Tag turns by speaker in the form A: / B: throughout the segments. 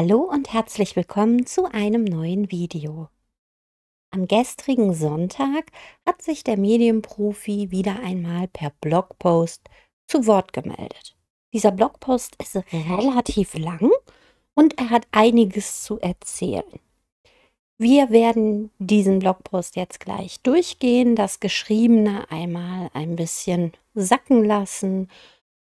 A: Hallo und herzlich willkommen zu einem neuen Video. Am gestrigen Sonntag hat sich der Medienprofi wieder einmal per Blogpost zu Wort gemeldet. Dieser Blogpost ist relativ lang und er hat einiges zu erzählen. Wir werden diesen Blogpost jetzt gleich durchgehen, das Geschriebene einmal ein bisschen sacken lassen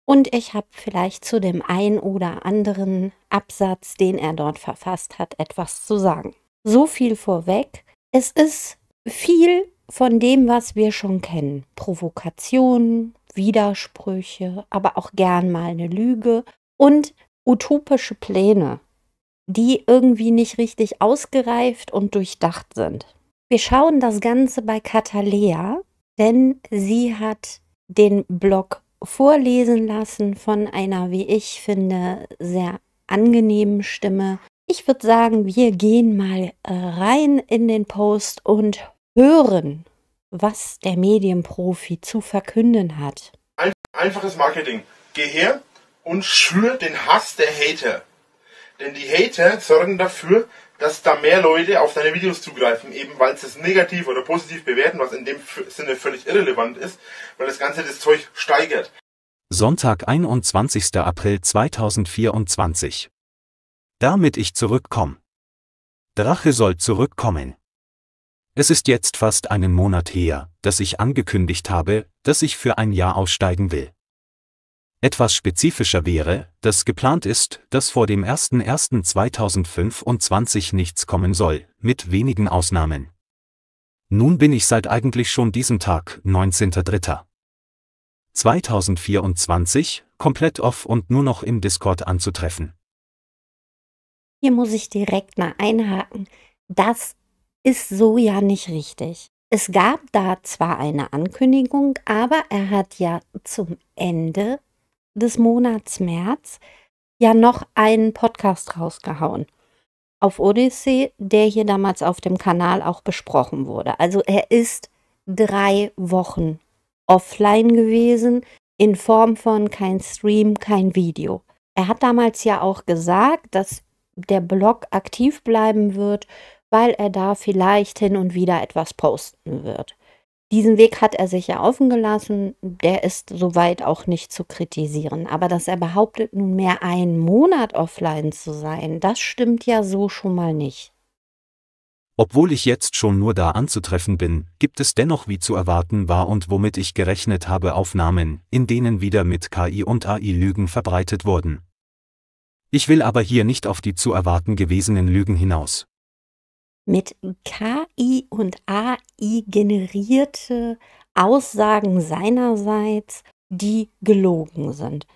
A: und ich habe vielleicht zu dem ein oder anderen Absatz, den er dort verfasst hat, etwas zu sagen. So viel vorweg. Es ist viel von dem, was wir schon kennen. Provokationen, Widersprüche, aber auch gern mal eine Lüge und utopische Pläne, die irgendwie nicht richtig ausgereift und durchdacht sind. Wir schauen das Ganze bei Katalea, denn sie hat den Blog vorlesen lassen von einer, wie ich finde, sehr angenehmen Stimme. Ich würde sagen, wir gehen mal äh, rein in den Post und hören, was der Medienprofi zu verkünden hat.
B: Einfaches Marketing. Geh her und schür den Hass der Hater. Denn die Hater sorgen dafür, dass da mehr Leute auf deine Videos zugreifen, eben weil sie es negativ oder positiv bewerten, was in dem Sinne völlig irrelevant ist, weil das Ganze das Zeug steigert. Sonntag, 21. April 2024. Damit ich zurückkomme. Drache soll zurückkommen. Es ist jetzt fast einen Monat her, dass ich angekündigt habe, dass ich für ein Jahr aussteigen will etwas spezifischer wäre, dass geplant ist, dass vor dem 01.01.2025 nichts kommen soll, mit wenigen Ausnahmen. Nun bin ich seit eigentlich schon diesem Tag, 19.03.2024, komplett off und nur noch im Discord anzutreffen.
A: Hier muss ich direkt mal einhaken. Das ist so ja nicht richtig. Es gab da zwar eine Ankündigung, aber er hat ja zum Ende des Monats März ja noch einen Podcast rausgehauen auf Odyssey, der hier damals auf dem Kanal auch besprochen wurde. Also er ist drei Wochen offline gewesen in Form von kein Stream, kein Video. Er hat damals ja auch gesagt, dass der Blog aktiv bleiben wird, weil er da vielleicht hin und wieder etwas posten wird. Diesen Weg hat er sich ja offen gelassen, der ist soweit auch nicht zu kritisieren. Aber dass er behauptet, nunmehr einen Monat offline zu sein, das stimmt ja so schon mal nicht.
B: Obwohl ich jetzt schon nur da anzutreffen bin, gibt es dennoch wie zu erwarten war und womit ich gerechnet habe Aufnahmen, in denen wieder mit KI und AI Lügen verbreitet wurden. Ich will aber hier nicht auf die zu erwarten gewesenen Lügen hinaus
A: mit KI und AI generierte Aussagen seinerseits, die gelogen sind.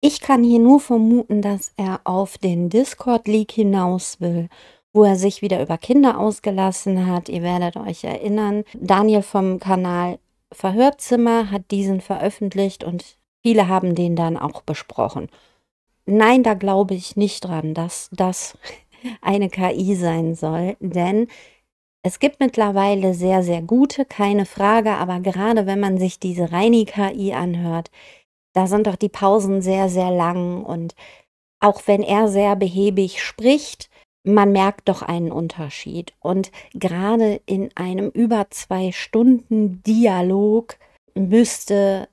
A: Ich kann hier nur vermuten, dass er auf den Discord-Leak hinaus will, wo er sich wieder über Kinder ausgelassen hat. Ihr werdet euch erinnern, Daniel vom Kanal Verhörzimmer hat diesen veröffentlicht und viele haben den dann auch besprochen. Nein, da glaube ich nicht dran, dass das eine KI sein soll, denn es gibt mittlerweile sehr, sehr gute, keine Frage, aber gerade wenn man sich diese Reini-KI anhört, da sind doch die Pausen sehr, sehr lang und auch wenn er sehr behäbig spricht, man merkt doch einen Unterschied. Und gerade in einem über zwei Stunden Dialog müsste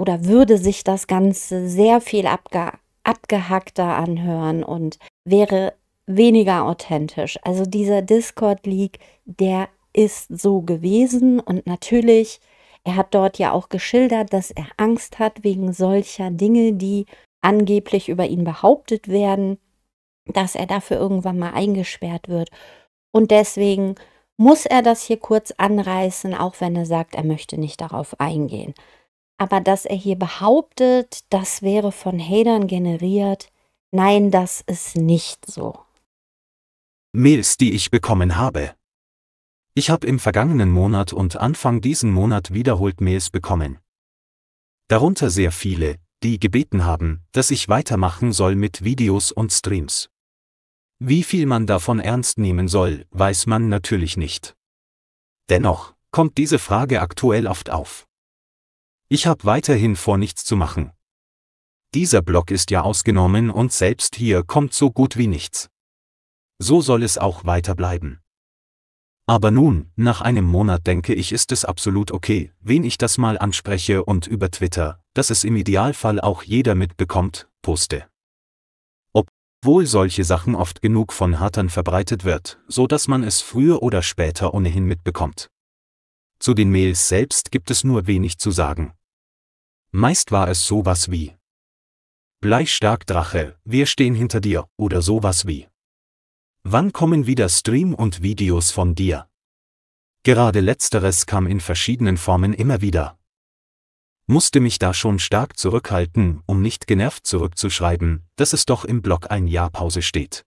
A: oder würde sich das Ganze sehr viel abge abgehackter anhören und wäre weniger authentisch. Also dieser Discord Leak, der ist so gewesen und natürlich, er hat dort ja auch geschildert, dass er Angst hat wegen solcher Dinge, die angeblich über ihn behauptet werden, dass er dafür irgendwann mal eingesperrt wird. Und deswegen muss er das hier kurz anreißen, auch wenn er sagt, er möchte nicht darauf eingehen. Aber dass er hier behauptet, das wäre von Hadern generiert, nein, das ist nicht so.
B: Mails, die ich bekommen habe. Ich habe im vergangenen Monat und Anfang diesen Monat wiederholt Mails bekommen. Darunter sehr viele, die gebeten haben, dass ich weitermachen soll mit Videos und Streams. Wie viel man davon ernst nehmen soll, weiß man natürlich nicht. Dennoch kommt diese Frage aktuell oft auf. Ich habe weiterhin vor, nichts zu machen. Dieser Blog ist ja ausgenommen und selbst hier kommt so gut wie nichts. So soll es auch weiter bleiben. Aber nun, nach einem Monat denke ich, ist es absolut okay, wen ich das mal anspreche und über Twitter, dass es im Idealfall auch jeder mitbekommt, poste. Obwohl solche Sachen oft genug von Hatern verbreitet wird, so dass man es früher oder später ohnehin mitbekommt. Zu den Mails selbst gibt es nur wenig zu sagen. Meist war es sowas wie Bleistark Drache, wir stehen hinter dir, oder sowas wie Wann kommen wieder Stream und Videos von dir? Gerade letzteres kam in verschiedenen Formen immer wieder. Musste mich da schon stark zurückhalten, um nicht genervt zurückzuschreiben, dass es doch im Blog ein Jahr Pause steht.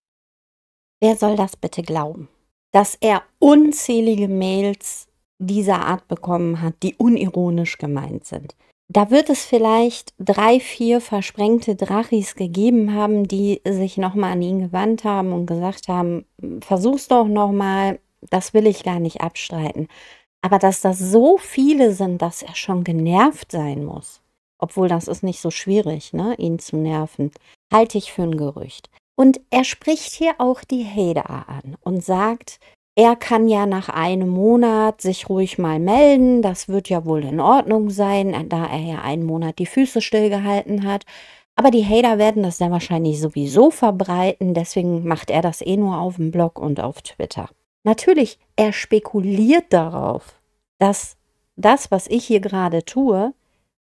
A: Wer soll das bitte glauben? Dass er unzählige Mails dieser Art bekommen hat, die unironisch gemeint sind da wird es vielleicht drei, vier versprengte Drachis gegeben haben, die sich nochmal an ihn gewandt haben und gesagt haben, versuch's doch nochmal, das will ich gar nicht abstreiten. Aber dass das so viele sind, dass er schon genervt sein muss, obwohl das ist nicht so schwierig, ne, ihn zu nerven, halte ich für ein Gerücht. Und er spricht hier auch die Heda an und sagt, er kann ja nach einem Monat sich ruhig mal melden, das wird ja wohl in Ordnung sein, da er ja einen Monat die Füße stillgehalten hat. Aber die Hater werden das dann wahrscheinlich sowieso verbreiten, deswegen macht er das eh nur auf dem Blog und auf Twitter. Natürlich, er spekuliert darauf, dass das, was ich hier gerade tue,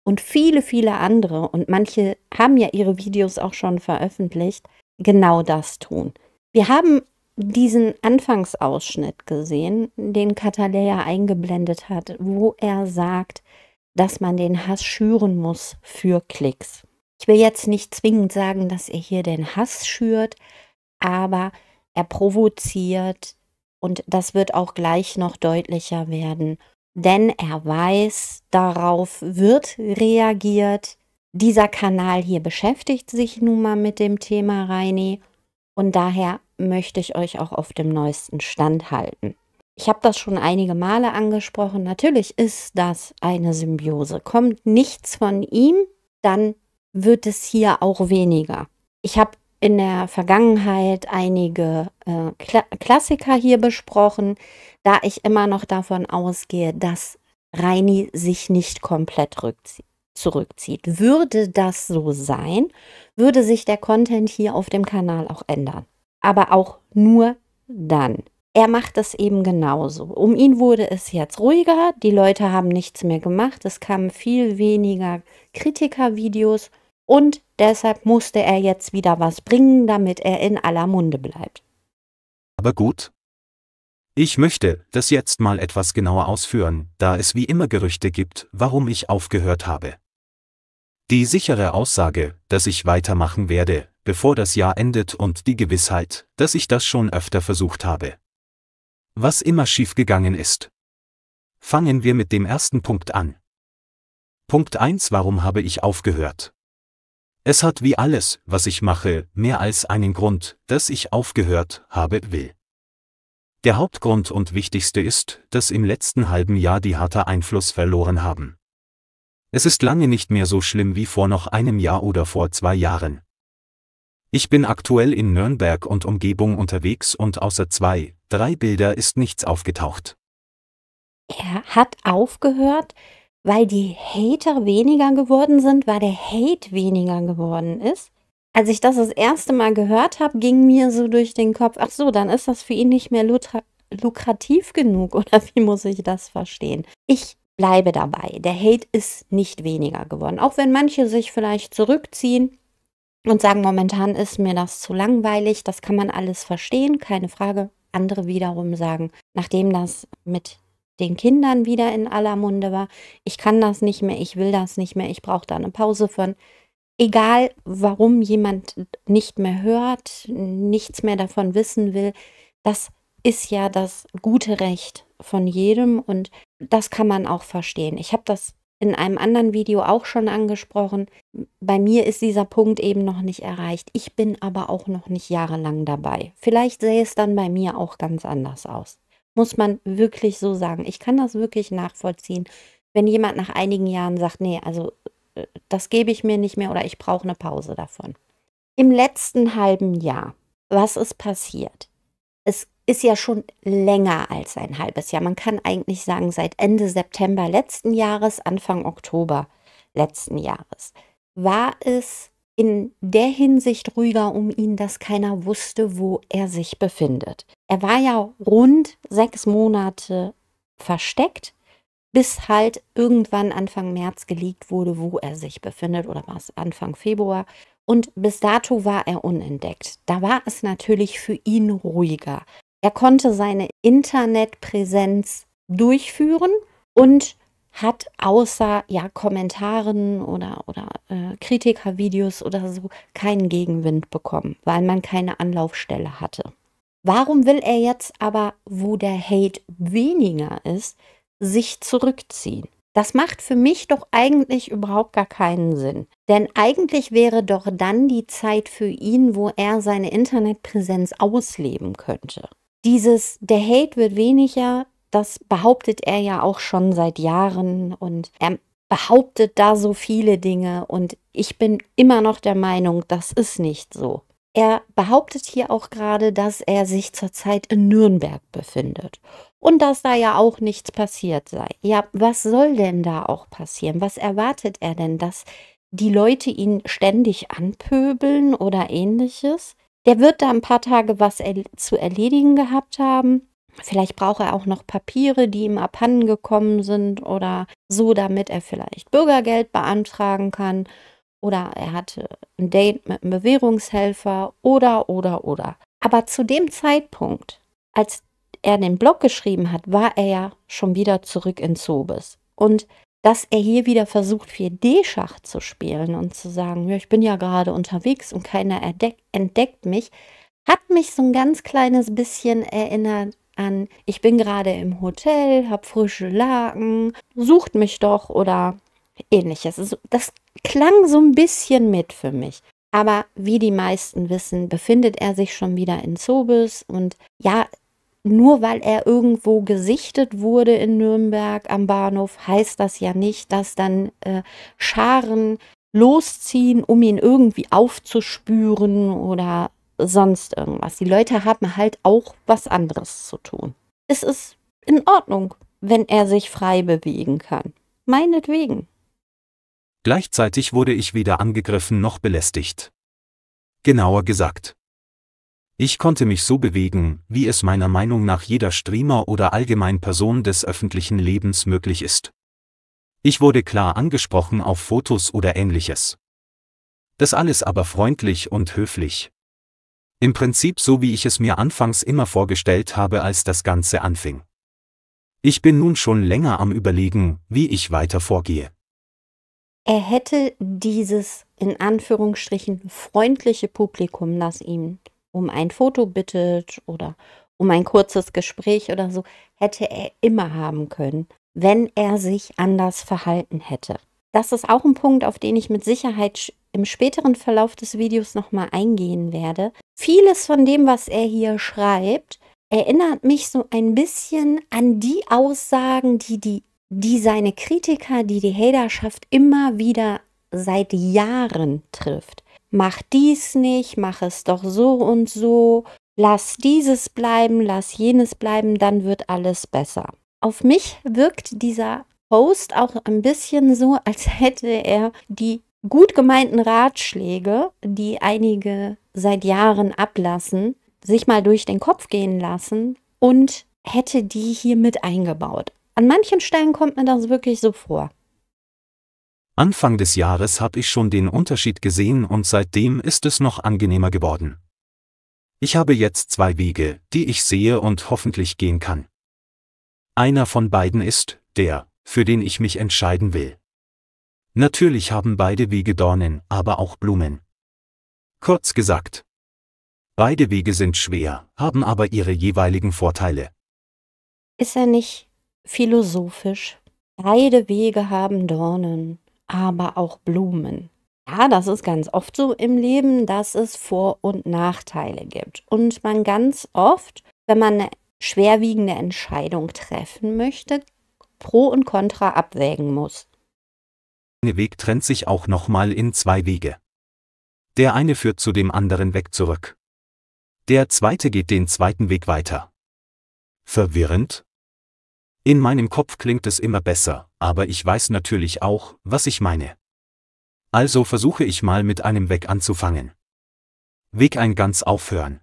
A: und viele, viele andere, und manche haben ja ihre Videos auch schon veröffentlicht, genau das tun. Wir haben diesen Anfangsausschnitt gesehen, den Kataleya eingeblendet hat, wo er sagt, dass man den Hass schüren muss für Klicks. Ich will jetzt nicht zwingend sagen, dass er hier den Hass schürt, aber er provoziert und das wird auch gleich noch deutlicher werden, denn er weiß, darauf wird reagiert. Dieser Kanal hier beschäftigt sich nun mal mit dem Thema Reini und daher möchte ich euch auch auf dem neuesten Stand halten. Ich habe das schon einige Male angesprochen. Natürlich ist das eine Symbiose. Kommt nichts von ihm, dann wird es hier auch weniger. Ich habe in der Vergangenheit einige äh, Kla Klassiker hier besprochen, da ich immer noch davon ausgehe, dass Reini sich nicht komplett zurückzieht. Würde das so sein, würde sich der Content hier auf dem Kanal auch ändern aber auch nur dann. Er macht es eben genauso. Um ihn wurde es jetzt ruhiger, die Leute haben nichts mehr gemacht, es kamen viel weniger Kritikervideos und deshalb musste er jetzt wieder was bringen, damit er in aller Munde bleibt.
B: Aber gut. Ich möchte das jetzt mal etwas genauer ausführen, da es wie immer Gerüchte gibt, warum ich aufgehört habe. Die sichere Aussage, dass ich weitermachen werde, bevor das Jahr endet und die Gewissheit, dass ich das schon öfter versucht habe. Was immer schiefgegangen ist. Fangen wir mit dem ersten Punkt an. Punkt 1 Warum habe ich aufgehört? Es hat wie alles, was ich mache, mehr als einen Grund, dass ich aufgehört habe will. Der Hauptgrund und wichtigste ist, dass im letzten halben Jahr die harter Einfluss verloren haben. Es ist lange nicht mehr so schlimm wie vor noch einem Jahr oder vor zwei Jahren. Ich bin aktuell in Nürnberg und Umgebung unterwegs und außer zwei, drei Bilder ist nichts aufgetaucht.
A: Er hat aufgehört, weil die Hater weniger geworden sind, weil der Hate weniger geworden ist. Als ich das das erste Mal gehört habe, ging mir so durch den Kopf, ach so, dann ist das für ihn nicht mehr lukrativ genug oder wie muss ich das verstehen? Ich bleibe dabei, der Hate ist nicht weniger geworden, auch wenn manche sich vielleicht zurückziehen und sagen, momentan ist mir das zu langweilig, das kann man alles verstehen, keine Frage. Andere wiederum sagen, nachdem das mit den Kindern wieder in aller Munde war, ich kann das nicht mehr, ich will das nicht mehr, ich brauche da eine Pause von. Egal, warum jemand nicht mehr hört, nichts mehr davon wissen will, das ist ja das gute Recht von jedem und das kann man auch verstehen. Ich habe das in einem anderen Video auch schon angesprochen. Bei mir ist dieser Punkt eben noch nicht erreicht. Ich bin aber auch noch nicht jahrelang dabei. Vielleicht sähe es dann bei mir auch ganz anders aus. Muss man wirklich so sagen. Ich kann das wirklich nachvollziehen, wenn jemand nach einigen Jahren sagt, nee, also äh, das gebe ich mir nicht mehr oder ich brauche eine Pause davon. Im letzten halben Jahr, was ist passiert? Es ist ja schon länger als ein halbes Jahr. Man kann eigentlich sagen, seit Ende September letzten Jahres, Anfang Oktober letzten Jahres, war es in der Hinsicht ruhiger um ihn, dass keiner wusste, wo er sich befindet. Er war ja rund sechs Monate versteckt, bis halt irgendwann Anfang März gelegt wurde, wo er sich befindet, oder war es Anfang Februar. Und bis dato war er unentdeckt. Da war es natürlich für ihn ruhiger. Er konnte seine Internetpräsenz durchführen und hat außer ja, Kommentaren oder, oder äh, Kritikervideos oder so keinen Gegenwind bekommen, weil man keine Anlaufstelle hatte. Warum will er jetzt aber, wo der Hate weniger ist, sich zurückziehen? Das macht für mich doch eigentlich überhaupt gar keinen Sinn. Denn eigentlich wäre doch dann die Zeit für ihn, wo er seine Internetpräsenz ausleben könnte dieses, der Hate wird weniger, das behauptet er ja auch schon seit Jahren und er behauptet da so viele Dinge und ich bin immer noch der Meinung, das ist nicht so. Er behauptet hier auch gerade, dass er sich zurzeit in Nürnberg befindet und dass da ja auch nichts passiert sei. Ja, was soll denn da auch passieren? Was erwartet er denn, dass die Leute ihn ständig anpöbeln oder ähnliches? Der wird da ein paar Tage was er zu erledigen gehabt haben. Vielleicht braucht er auch noch Papiere, die ihm abhanden gekommen sind oder so, damit er vielleicht Bürgergeld beantragen kann. Oder er hatte ein Date mit einem Bewährungshelfer oder, oder, oder. Aber zu dem Zeitpunkt, als er den Blog geschrieben hat, war er ja schon wieder zurück in Zobis. Und dass er hier wieder versucht, 4D-Schach zu spielen und zu sagen, ja, ich bin ja gerade unterwegs und keiner entdeckt mich, hat mich so ein ganz kleines bisschen erinnert an, ich bin gerade im Hotel, habe frische Laken, sucht mich doch oder ähnliches. Also, das klang so ein bisschen mit für mich. Aber wie die meisten wissen, befindet er sich schon wieder in Zobis und ja, nur weil er irgendwo gesichtet wurde in Nürnberg am Bahnhof, heißt das ja nicht, dass dann äh, Scharen losziehen, um ihn irgendwie aufzuspüren oder sonst irgendwas. Die Leute haben halt auch was anderes zu tun. Es ist in Ordnung, wenn er sich frei bewegen kann. Meinetwegen.
B: Gleichzeitig wurde ich weder angegriffen noch belästigt. Genauer gesagt. Ich konnte mich so bewegen, wie es meiner Meinung nach jeder Streamer oder allgemein Person des öffentlichen Lebens möglich ist. Ich wurde klar angesprochen auf Fotos oder ähnliches. Das alles aber freundlich und höflich. Im Prinzip so wie ich es mir anfangs immer vorgestellt habe, als das Ganze anfing. Ich bin nun schon länger am Überlegen, wie ich weiter vorgehe.
A: Er hätte dieses in Anführungsstrichen freundliche Publikum, das ihm um ein Foto bittet oder um ein kurzes Gespräch oder so, hätte er immer haben können, wenn er sich anders verhalten hätte. Das ist auch ein Punkt, auf den ich mit Sicherheit im späteren Verlauf des Videos nochmal eingehen werde. Vieles von dem, was er hier schreibt, erinnert mich so ein bisschen an die Aussagen, die, die, die seine Kritiker, die die Haterschaft immer wieder seit Jahren trifft mach dies nicht, mach es doch so und so, lass dieses bleiben, lass jenes bleiben, dann wird alles besser. Auf mich wirkt dieser Post auch ein bisschen so, als hätte er die gut gemeinten Ratschläge, die einige seit Jahren ablassen, sich mal durch den Kopf gehen lassen und hätte die hier mit eingebaut. An manchen Stellen kommt mir das wirklich so vor.
B: Anfang des Jahres habe ich schon den Unterschied gesehen und seitdem ist es noch angenehmer geworden. Ich habe jetzt zwei Wege, die ich sehe und hoffentlich gehen kann. Einer von beiden ist der, für den ich mich entscheiden will. Natürlich haben beide Wege Dornen, aber auch Blumen. Kurz gesagt. Beide Wege sind schwer, haben aber ihre jeweiligen Vorteile.
A: Ist er nicht philosophisch? Beide Wege haben Dornen aber auch Blumen. Ja, das ist ganz oft so im Leben, dass es Vor- und Nachteile gibt. Und man ganz oft, wenn man eine schwerwiegende Entscheidung treffen möchte, Pro und Contra abwägen muss.
B: Der Weg trennt sich auch nochmal in zwei Wege. Der eine führt zu dem anderen Weg zurück. Der zweite geht den zweiten Weg weiter. Verwirrend? In meinem Kopf klingt es immer besser, aber ich weiß natürlich auch, was ich meine. Also versuche ich mal mit einem Weg anzufangen. Weg ein ganz aufhören.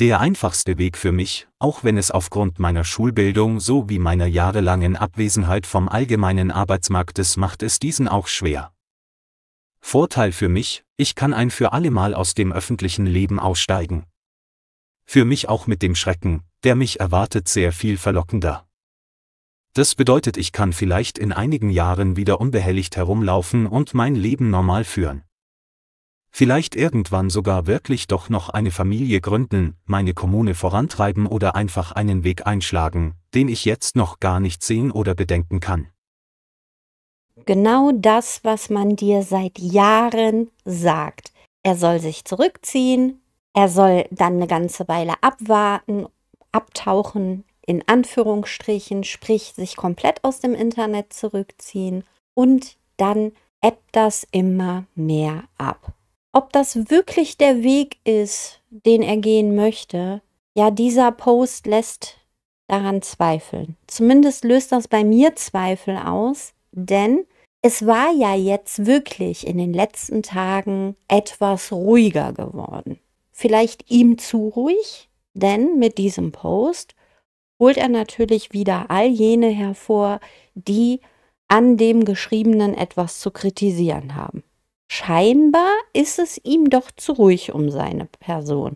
B: Der einfachste Weg für mich, auch wenn es aufgrund meiner Schulbildung sowie meiner jahrelangen Abwesenheit vom allgemeinen Arbeitsmarktes macht es diesen auch schwer. Vorteil für mich, ich kann ein für allemal aus dem öffentlichen Leben aussteigen. Für mich auch mit dem Schrecken, der mich erwartet, sehr viel verlockender. Das bedeutet, ich kann vielleicht in einigen Jahren wieder unbehelligt herumlaufen und mein Leben normal führen. Vielleicht irgendwann sogar wirklich doch noch eine Familie gründen, meine Kommune vorantreiben oder einfach einen Weg einschlagen, den ich jetzt noch gar nicht sehen oder bedenken kann.
A: Genau das, was man dir seit Jahren sagt. Er soll sich zurückziehen, er soll dann eine ganze Weile abwarten, abtauchen, in Anführungsstrichen, sprich sich komplett aus dem Internet zurückziehen und dann ebbt das immer mehr ab. Ob das wirklich der Weg ist, den er gehen möchte, ja, dieser Post lässt daran zweifeln. Zumindest löst das bei mir Zweifel aus, denn es war ja jetzt wirklich in den letzten Tagen etwas ruhiger geworden. Vielleicht ihm zu ruhig, denn mit diesem Post holt er natürlich wieder all jene hervor, die an dem Geschriebenen etwas zu kritisieren haben. Scheinbar ist es ihm doch zu ruhig um seine Person.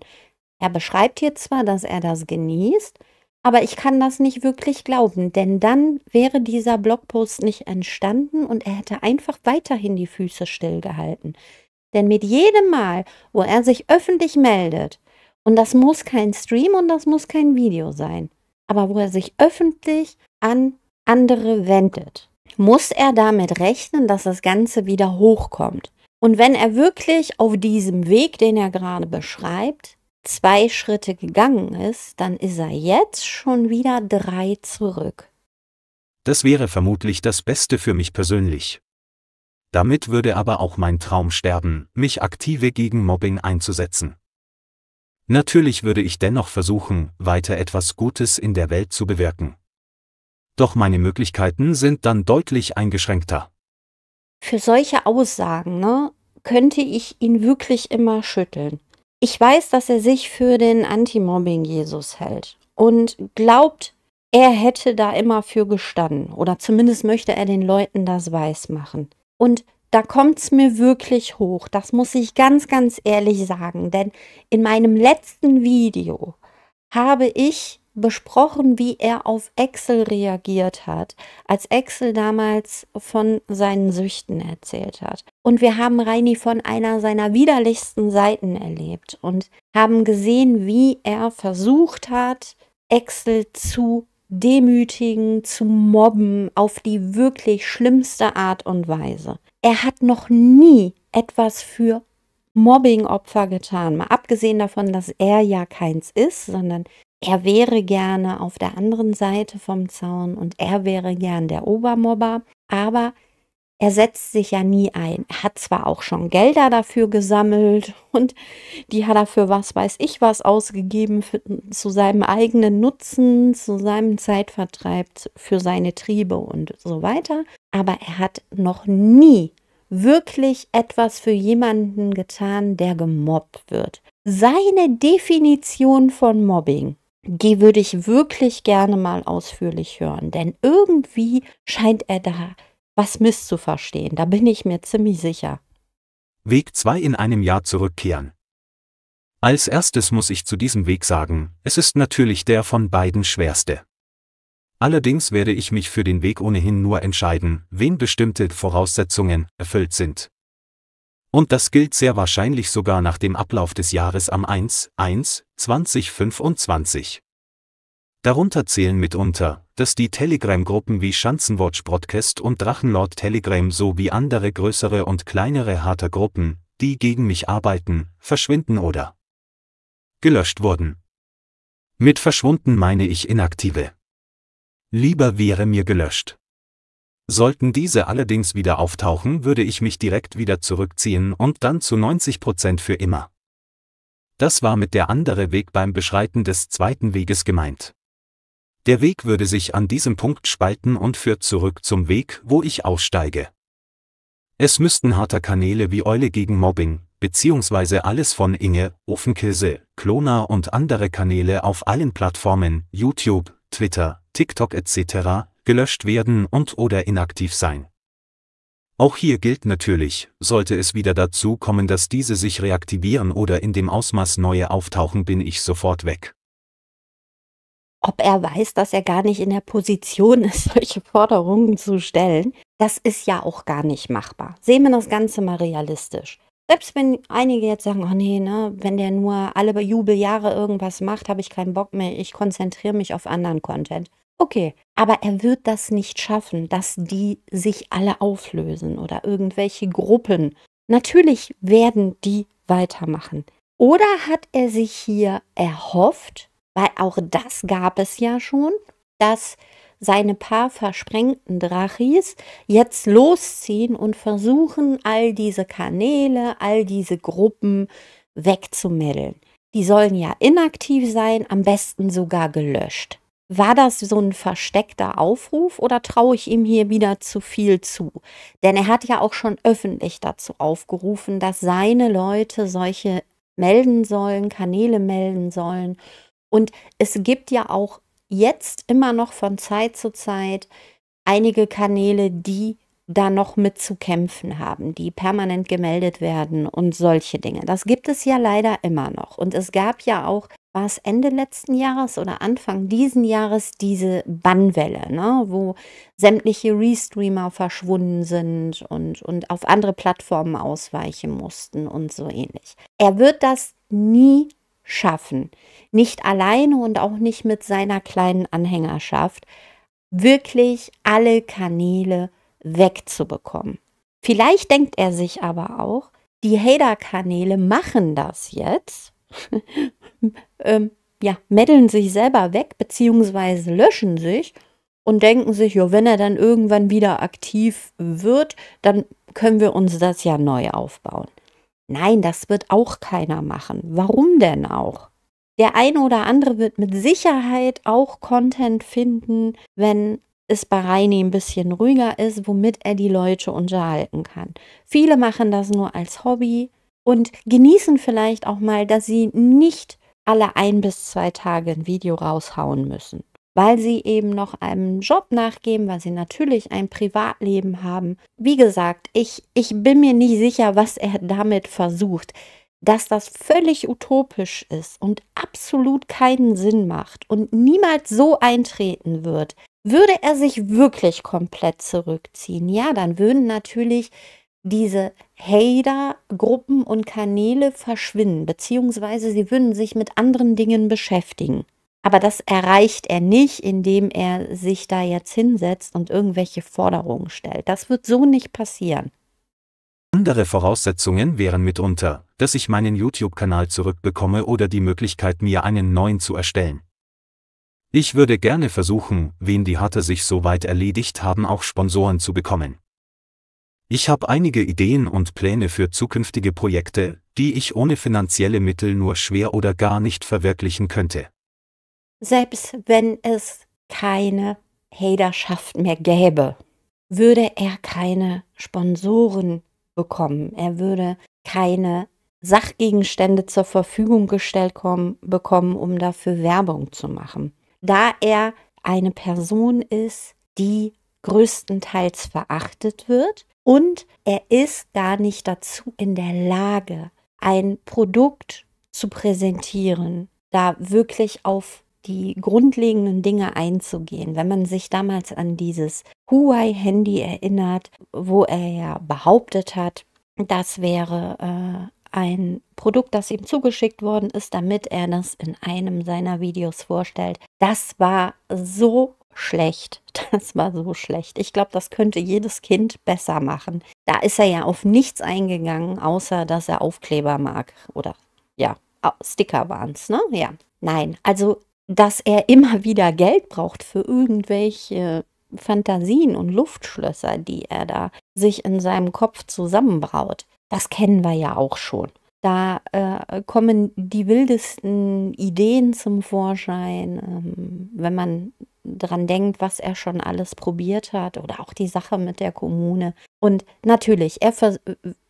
A: Er beschreibt hier zwar, dass er das genießt, aber ich kann das nicht wirklich glauben, denn dann wäre dieser Blogpost nicht entstanden und er hätte einfach weiterhin die Füße stillgehalten. Denn mit jedem Mal, wo er sich öffentlich meldet, und das muss kein Stream und das muss kein Video sein, aber wo er sich öffentlich an andere wendet, muss er damit rechnen, dass das Ganze wieder hochkommt. Und wenn er wirklich auf diesem Weg, den er gerade beschreibt, zwei Schritte gegangen ist, dann ist er jetzt schon wieder drei zurück.
B: Das wäre vermutlich das Beste für mich persönlich. Damit würde aber auch mein Traum sterben, mich aktive gegen Mobbing einzusetzen. Natürlich würde ich dennoch versuchen, weiter etwas Gutes in der Welt zu bewirken. Doch meine Möglichkeiten sind dann deutlich eingeschränkter.
A: Für solche Aussagen ne, könnte ich ihn wirklich immer schütteln. Ich weiß, dass er sich für den Anti-Mobbing-Jesus hält und glaubt, er hätte da immer für gestanden oder zumindest möchte er den Leuten das weismachen. Und da kommt es mir wirklich hoch. Das muss ich ganz, ganz ehrlich sagen. Denn in meinem letzten Video habe ich besprochen, wie er auf Excel reagiert hat, als Excel damals von seinen Süchten erzählt hat. Und wir haben Reini von einer seiner widerlichsten Seiten erlebt und haben gesehen, wie er versucht hat, Excel zu demütigen, zu mobben auf die wirklich schlimmste Art und Weise. Er hat noch nie etwas für Mobbing-Opfer getan, mal abgesehen davon, dass er ja keins ist, sondern er wäre gerne auf der anderen Seite vom Zaun und er wäre gern der Obermobber, aber er setzt sich ja nie ein. Er hat zwar auch schon Gelder dafür gesammelt und die hat er für was weiß ich was ausgegeben, für, zu seinem eigenen Nutzen, zu seinem Zeitvertreib, für seine Triebe und so weiter. Aber er hat noch nie wirklich etwas für jemanden getan, der gemobbt wird. Seine Definition von Mobbing die würde ich wirklich gerne mal ausführlich hören, denn irgendwie scheint er da was misszuverstehen. Da bin ich mir ziemlich sicher.
B: Weg 2 in einem Jahr zurückkehren. Als erstes muss ich zu diesem Weg sagen, es ist natürlich der von beiden schwerste. Allerdings werde ich mich für den Weg ohnehin nur entscheiden, wen bestimmte Voraussetzungen erfüllt sind. Und das gilt sehr wahrscheinlich sogar nach dem Ablauf des Jahres am 1.1.2025. Darunter zählen mitunter, dass die Telegram-Gruppen wie Schanzenwatch-Broadcast und Drachenlord Telegram sowie andere größere und kleinere harter Gruppen, die gegen mich arbeiten, verschwinden oder gelöscht wurden. Mit verschwunden meine ich inaktive. Lieber wäre mir gelöscht. Sollten diese allerdings wieder auftauchen, würde ich mich direkt wieder zurückziehen und dann zu 90 Prozent für immer. Das war mit der andere Weg beim Beschreiten des zweiten Weges gemeint. Der Weg würde sich an diesem Punkt spalten und führt zurück zum Weg, wo ich aussteige. Es müssten harter Kanäle wie Eule gegen Mobbing, beziehungsweise alles von Inge, Ofenkäse, Klona und andere Kanäle auf allen Plattformen, YouTube, Twitter, TikTok etc., gelöscht werden und oder inaktiv sein. Auch hier gilt natürlich, sollte es wieder dazu kommen, dass diese sich reaktivieren oder in dem Ausmaß neue auftauchen, bin ich
A: sofort weg ob er weiß, dass er gar nicht in der Position ist, solche Forderungen zu stellen. Das ist ja auch gar nicht machbar. Sehen wir das Ganze mal realistisch. Selbst wenn einige jetzt sagen, oh nee, ne, wenn der nur alle Jubeljahre irgendwas macht, habe ich keinen Bock mehr, ich konzentriere mich auf anderen Content. Okay, aber er wird das nicht schaffen, dass die sich alle auflösen oder irgendwelche Gruppen. Natürlich werden die weitermachen. Oder hat er sich hier erhofft, weil auch das gab es ja schon, dass seine paar versprengten Drachis jetzt losziehen und versuchen, all diese Kanäle, all diese Gruppen wegzumädeln. Die sollen ja inaktiv sein, am besten sogar gelöscht. War das so ein versteckter Aufruf oder traue ich ihm hier wieder zu viel zu? Denn er hat ja auch schon öffentlich dazu aufgerufen, dass seine Leute solche melden sollen, Kanäle melden sollen und es gibt ja auch jetzt immer noch von Zeit zu Zeit einige Kanäle, die da noch mit zu kämpfen haben, die permanent gemeldet werden und solche Dinge. Das gibt es ja leider immer noch. Und es gab ja auch, war es Ende letzten Jahres oder Anfang diesen Jahres, diese Bannwelle, ne, wo sämtliche Restreamer verschwunden sind und, und auf andere Plattformen ausweichen mussten und so ähnlich. Er wird das nie schaffen. Nicht alleine und auch nicht mit seiner kleinen Anhängerschaft. Wirklich alle Kanäle wegzubekommen. Vielleicht denkt er sich aber auch, die Hater-Kanäle machen das jetzt. ähm, ja, meddeln sich selber weg beziehungsweise löschen sich und denken sich, ja, wenn er dann irgendwann wieder aktiv wird, dann können wir uns das ja neu aufbauen. Nein, das wird auch keiner machen. Warum denn auch? Der eine oder andere wird mit Sicherheit auch Content finden, wenn es bei Reini ein bisschen ruhiger ist, womit er die Leute unterhalten kann. Viele machen das nur als Hobby und genießen vielleicht auch mal, dass sie nicht alle ein bis zwei Tage ein Video raushauen müssen weil sie eben noch einem Job nachgeben, weil sie natürlich ein Privatleben haben. Wie gesagt, ich, ich bin mir nicht sicher, was er damit versucht. Dass das völlig utopisch ist und absolut keinen Sinn macht und niemals so eintreten wird, würde er sich wirklich komplett zurückziehen, ja, dann würden natürlich diese Hater-Gruppen und Kanäle verschwinden, beziehungsweise sie würden sich mit anderen Dingen beschäftigen. Aber das erreicht er nicht, indem er sich da jetzt hinsetzt und irgendwelche Forderungen stellt. Das wird so nicht passieren.
B: Andere Voraussetzungen wären mitunter, dass ich meinen YouTube-Kanal zurückbekomme oder die Möglichkeit, mir einen neuen zu erstellen. Ich würde gerne versuchen, wen die Hatte sich so weit erledigt haben, auch Sponsoren zu bekommen. Ich habe einige Ideen und Pläne für zukünftige Projekte, die ich ohne finanzielle Mittel nur schwer oder gar nicht verwirklichen
A: könnte selbst wenn es keine Haterschaft mehr gäbe, würde er keine Sponsoren bekommen. Er würde keine Sachgegenstände zur Verfügung gestellt kommen, bekommen, um dafür Werbung zu machen. Da er eine Person ist, die größtenteils verachtet wird und er ist gar nicht dazu in der Lage, ein Produkt zu präsentieren, da wirklich auf die grundlegenden Dinge einzugehen. Wenn man sich damals an dieses Huawei-Handy erinnert, wo er ja behauptet hat, das wäre äh, ein Produkt, das ihm zugeschickt worden ist, damit er das in einem seiner Videos vorstellt. Das war so schlecht. Das war so schlecht. Ich glaube, das könnte jedes Kind besser machen. Da ist er ja auf nichts eingegangen, außer dass er Aufkleber mag. Oder ja, Sticker waren es, ne? Ja. Nein, also dass er immer wieder Geld braucht für irgendwelche Fantasien und Luftschlösser, die er da sich in seinem Kopf zusammenbraut. Das kennen wir ja auch schon. Da äh, kommen die wildesten Ideen zum Vorschein, ähm, wenn man dran denkt, was er schon alles probiert hat oder auch die Sache mit der Kommune. Und natürlich, er vers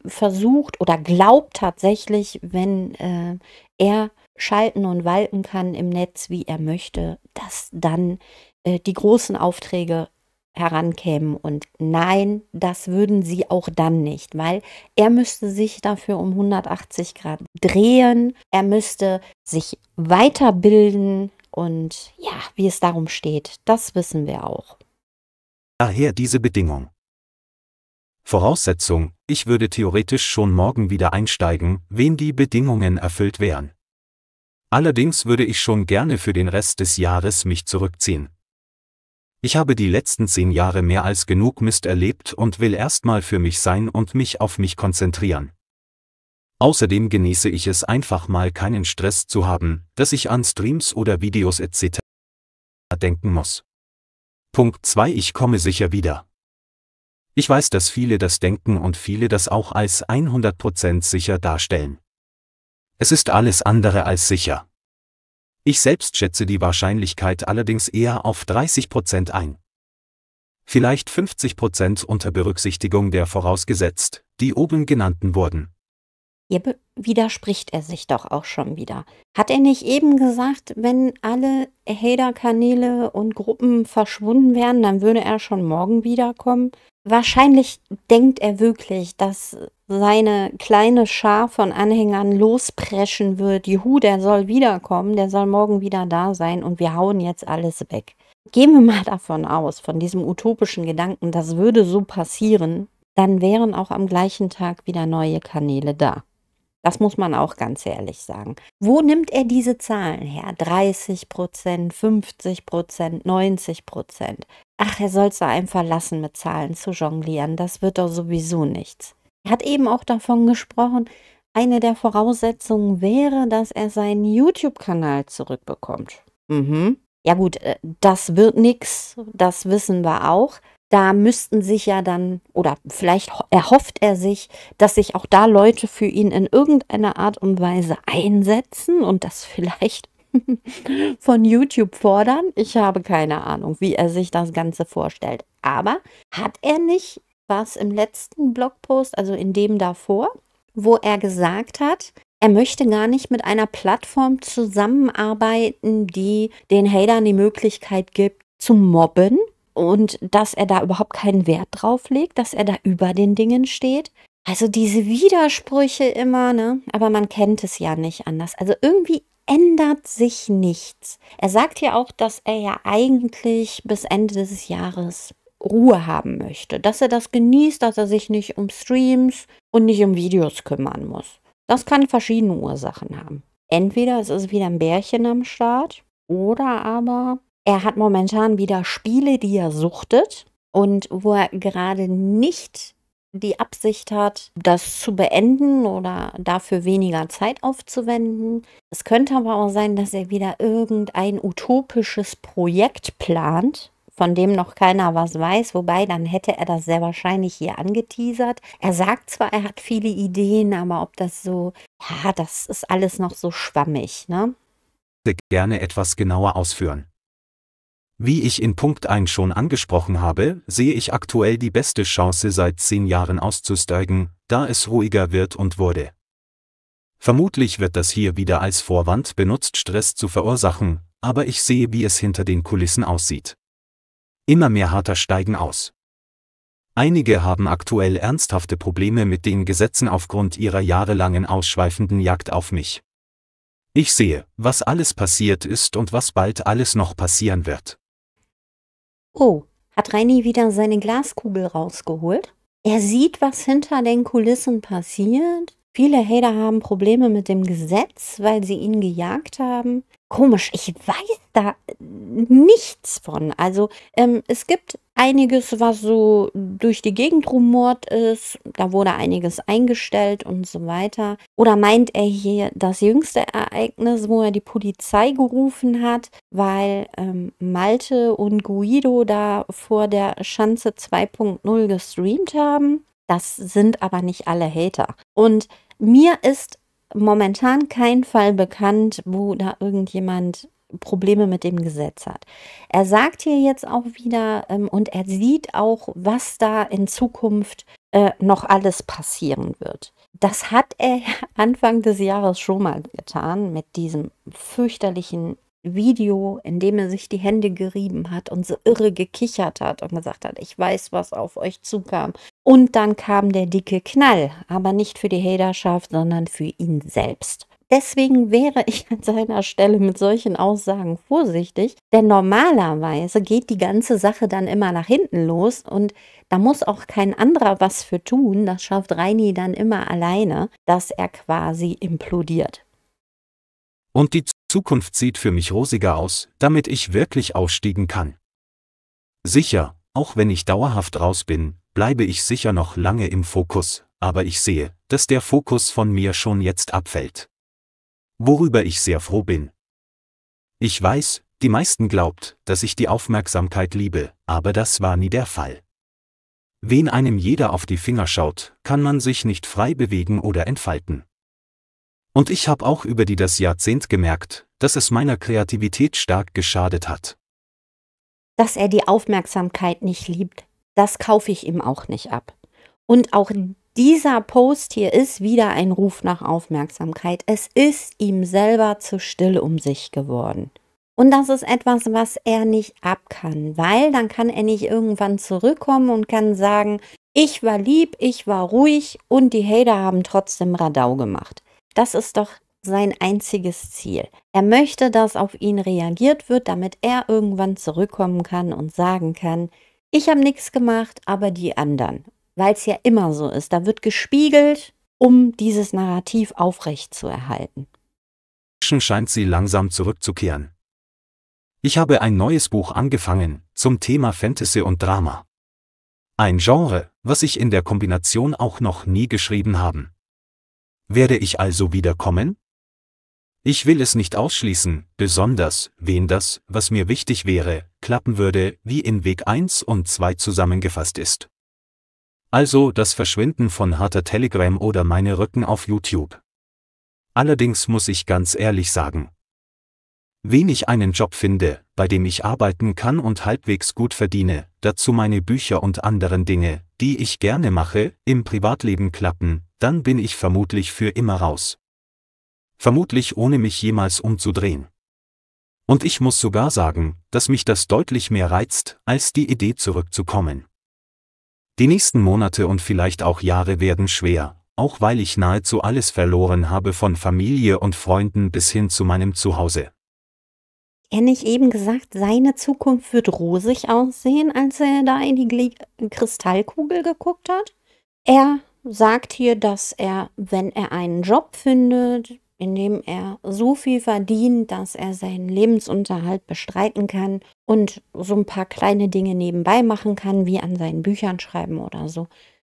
A: versucht oder glaubt tatsächlich, wenn äh, er schalten und walten kann im Netz, wie er möchte, dass dann äh, die großen Aufträge herankämen. Und nein, das würden sie auch dann nicht, weil er müsste sich dafür um 180 Grad drehen, er müsste sich weiterbilden und ja, wie es darum steht, das wissen wir auch.
B: Daher diese Bedingung. Voraussetzung, ich würde theoretisch schon morgen wieder einsteigen, wenn die Bedingungen erfüllt wären. Allerdings würde ich schon gerne für den Rest des Jahres mich zurückziehen. Ich habe die letzten zehn Jahre mehr als genug Mist erlebt und will erstmal für mich sein und mich auf mich konzentrieren. Außerdem genieße ich es einfach mal keinen Stress zu haben, dass ich an Streams oder Videos etc. denken muss. Punkt 2 Ich komme sicher wieder. Ich weiß, dass viele das denken und viele das auch als 100% sicher darstellen. Es ist alles andere als sicher. Ich selbst schätze die Wahrscheinlichkeit allerdings eher auf 30 Prozent ein. Vielleicht 50 Prozent unter Berücksichtigung der vorausgesetzt, die oben genannten
A: wurden. Ihr widerspricht er sich doch auch schon wieder. Hat er nicht eben gesagt, wenn alle hader kanäle und Gruppen verschwunden wären, dann würde er schon morgen wiederkommen? Wahrscheinlich denkt er wirklich, dass seine kleine Schar von Anhängern lospreschen wird. Juhu, der soll wiederkommen, der soll morgen wieder da sein und wir hauen jetzt alles weg. Gehen wir mal davon aus, von diesem utopischen Gedanken, das würde so passieren, dann wären auch am gleichen Tag wieder neue Kanäle da. Das muss man auch ganz ehrlich sagen. Wo nimmt er diese Zahlen her? 30 Prozent, 50 Prozent, 90 Prozent. Ach, er soll es da einfach lassen, mit Zahlen zu jonglieren. Das wird doch sowieso nichts. Er hat eben auch davon gesprochen, eine der Voraussetzungen wäre, dass er seinen YouTube-Kanal zurückbekommt. Mhm. Ja gut, äh, das wird nichts, das wissen wir auch da müssten sich ja dann, oder vielleicht erhofft er sich, dass sich auch da Leute für ihn in irgendeiner Art und Weise einsetzen und das vielleicht von YouTube fordern. Ich habe keine Ahnung, wie er sich das Ganze vorstellt. Aber hat er nicht was im letzten Blogpost, also in dem davor, wo er gesagt hat, er möchte gar nicht mit einer Plattform zusammenarbeiten, die den Hatern die Möglichkeit gibt, zu mobben, und dass er da überhaupt keinen Wert drauf legt, dass er da über den Dingen steht. Also diese Widersprüche immer, ne? Aber man kennt es ja nicht anders. Also irgendwie ändert sich nichts. Er sagt ja auch, dass er ja eigentlich bis Ende des Jahres Ruhe haben möchte, dass er das genießt, dass er sich nicht um Streams und nicht um Videos kümmern muss. Das kann verschiedene Ursachen haben. Entweder es ist wieder ein Bärchen am Start oder aber er hat momentan wieder Spiele, die er suchtet und wo er gerade nicht die Absicht hat, das zu beenden oder dafür weniger Zeit aufzuwenden. Es könnte aber auch sein, dass er wieder irgendein utopisches Projekt plant, von dem noch keiner was weiß, wobei dann hätte er das sehr wahrscheinlich hier angeteasert. Er sagt zwar, er hat viele Ideen, aber ob das so, ja, das ist alles noch so schwammig, ne?
B: Gerne etwas genauer ausführen. Wie ich in Punkt 1 schon angesprochen habe, sehe ich aktuell die beste Chance seit zehn Jahren auszusteigen, da es ruhiger wird und wurde. Vermutlich wird das hier wieder als Vorwand benutzt, Stress zu verursachen, aber ich sehe, wie es hinter den Kulissen aussieht. Immer mehr Harter steigen aus. Einige haben aktuell ernsthafte Probleme mit den Gesetzen aufgrund ihrer jahrelangen ausschweifenden Jagd auf mich. Ich sehe, was alles passiert ist und was bald alles noch passieren wird.
A: Oh, hat Reini wieder seine Glaskugel rausgeholt? Er sieht, was hinter den Kulissen passiert. Viele Hater haben Probleme mit dem Gesetz, weil sie ihn gejagt haben komisch, ich weiß da nichts von. Also ähm, es gibt einiges, was so durch die Gegend rumort ist. Da wurde einiges eingestellt und so weiter. Oder meint er hier das jüngste Ereignis, wo er die Polizei gerufen hat, weil ähm, Malte und Guido da vor der Schanze 2.0 gestreamt haben? Das sind aber nicht alle Hater. Und mir ist momentan kein Fall bekannt, wo da irgendjemand Probleme mit dem Gesetz hat. Er sagt hier jetzt auch wieder ähm, und er sieht auch, was da in Zukunft äh, noch alles passieren wird. Das hat er Anfang des Jahres schon mal getan mit diesem fürchterlichen Video, in dem er sich die Hände gerieben hat und so irre gekichert hat und gesagt hat, ich weiß, was auf euch zukam. Und dann kam der dicke Knall, aber nicht für die Haderschaft, sondern für ihn selbst. Deswegen wäre ich an seiner Stelle mit solchen Aussagen vorsichtig, denn normalerweise geht die ganze Sache dann immer nach hinten los und da muss auch kein anderer was für tun, das schafft Reini dann immer alleine, dass er quasi implodiert.
B: Und die Zukunft sieht für mich rosiger aus, damit ich wirklich ausstiegen kann. Sicher, auch wenn ich dauerhaft raus bin, bleibe ich sicher noch lange im Fokus, aber ich sehe, dass der Fokus von mir schon jetzt abfällt. Worüber ich sehr froh bin. Ich weiß, die meisten glaubt, dass ich die Aufmerksamkeit liebe, aber das war nie der Fall. Wen einem jeder auf die Finger schaut, kann man sich nicht frei bewegen oder entfalten. Und ich habe auch über die das Jahrzehnt gemerkt, dass es meiner Kreativität stark geschadet hat.
A: Dass er die Aufmerksamkeit nicht liebt, das kaufe ich ihm auch nicht ab. Und auch dieser Post hier ist wieder ein Ruf nach Aufmerksamkeit. Es ist ihm selber zu still um sich geworden. Und das ist etwas, was er nicht ab kann, weil dann kann er nicht irgendwann zurückkommen und kann sagen, ich war lieb, ich war ruhig und die Hater haben trotzdem Radau gemacht. Das ist doch sein einziges Ziel. Er möchte, dass auf ihn reagiert wird, damit er irgendwann zurückkommen kann und sagen kann, ich habe nichts gemacht, aber die anderen. Weil es ja immer so ist, da wird gespiegelt, um dieses Narrativ aufrechtzuerhalten.
B: Scheint sie langsam zurückzukehren. Ich habe ein neues Buch angefangen, zum Thema Fantasy und Drama. Ein Genre, was ich in der Kombination auch noch nie geschrieben haben. Werde ich also wiederkommen? Ich will es nicht ausschließen, besonders, wen das, was mir wichtig wäre, klappen würde, wie in Weg 1 und 2 zusammengefasst ist. Also das Verschwinden von harter Telegram oder meine Rücken auf YouTube. Allerdings muss ich ganz ehrlich sagen, wen ich einen Job finde, bei dem ich arbeiten kann und halbwegs gut verdiene, dazu meine Bücher und anderen Dinge, die ich gerne mache, im Privatleben klappen, dann bin ich vermutlich für immer raus. Vermutlich ohne mich jemals umzudrehen. Und ich muss sogar sagen, dass mich das deutlich mehr reizt, als die Idee zurückzukommen. Die nächsten Monate und vielleicht auch Jahre werden schwer, auch weil ich nahezu alles verloren habe von Familie und Freunden bis hin zu meinem Zuhause.
A: Er nicht eben gesagt, seine Zukunft wird rosig aussehen, als er da in die Kristallkugel geguckt hat? Er sagt hier, dass er, wenn er einen Job findet, in dem er so viel verdient, dass er seinen Lebensunterhalt bestreiten kann und so ein paar kleine Dinge nebenbei machen kann, wie an seinen Büchern schreiben oder so.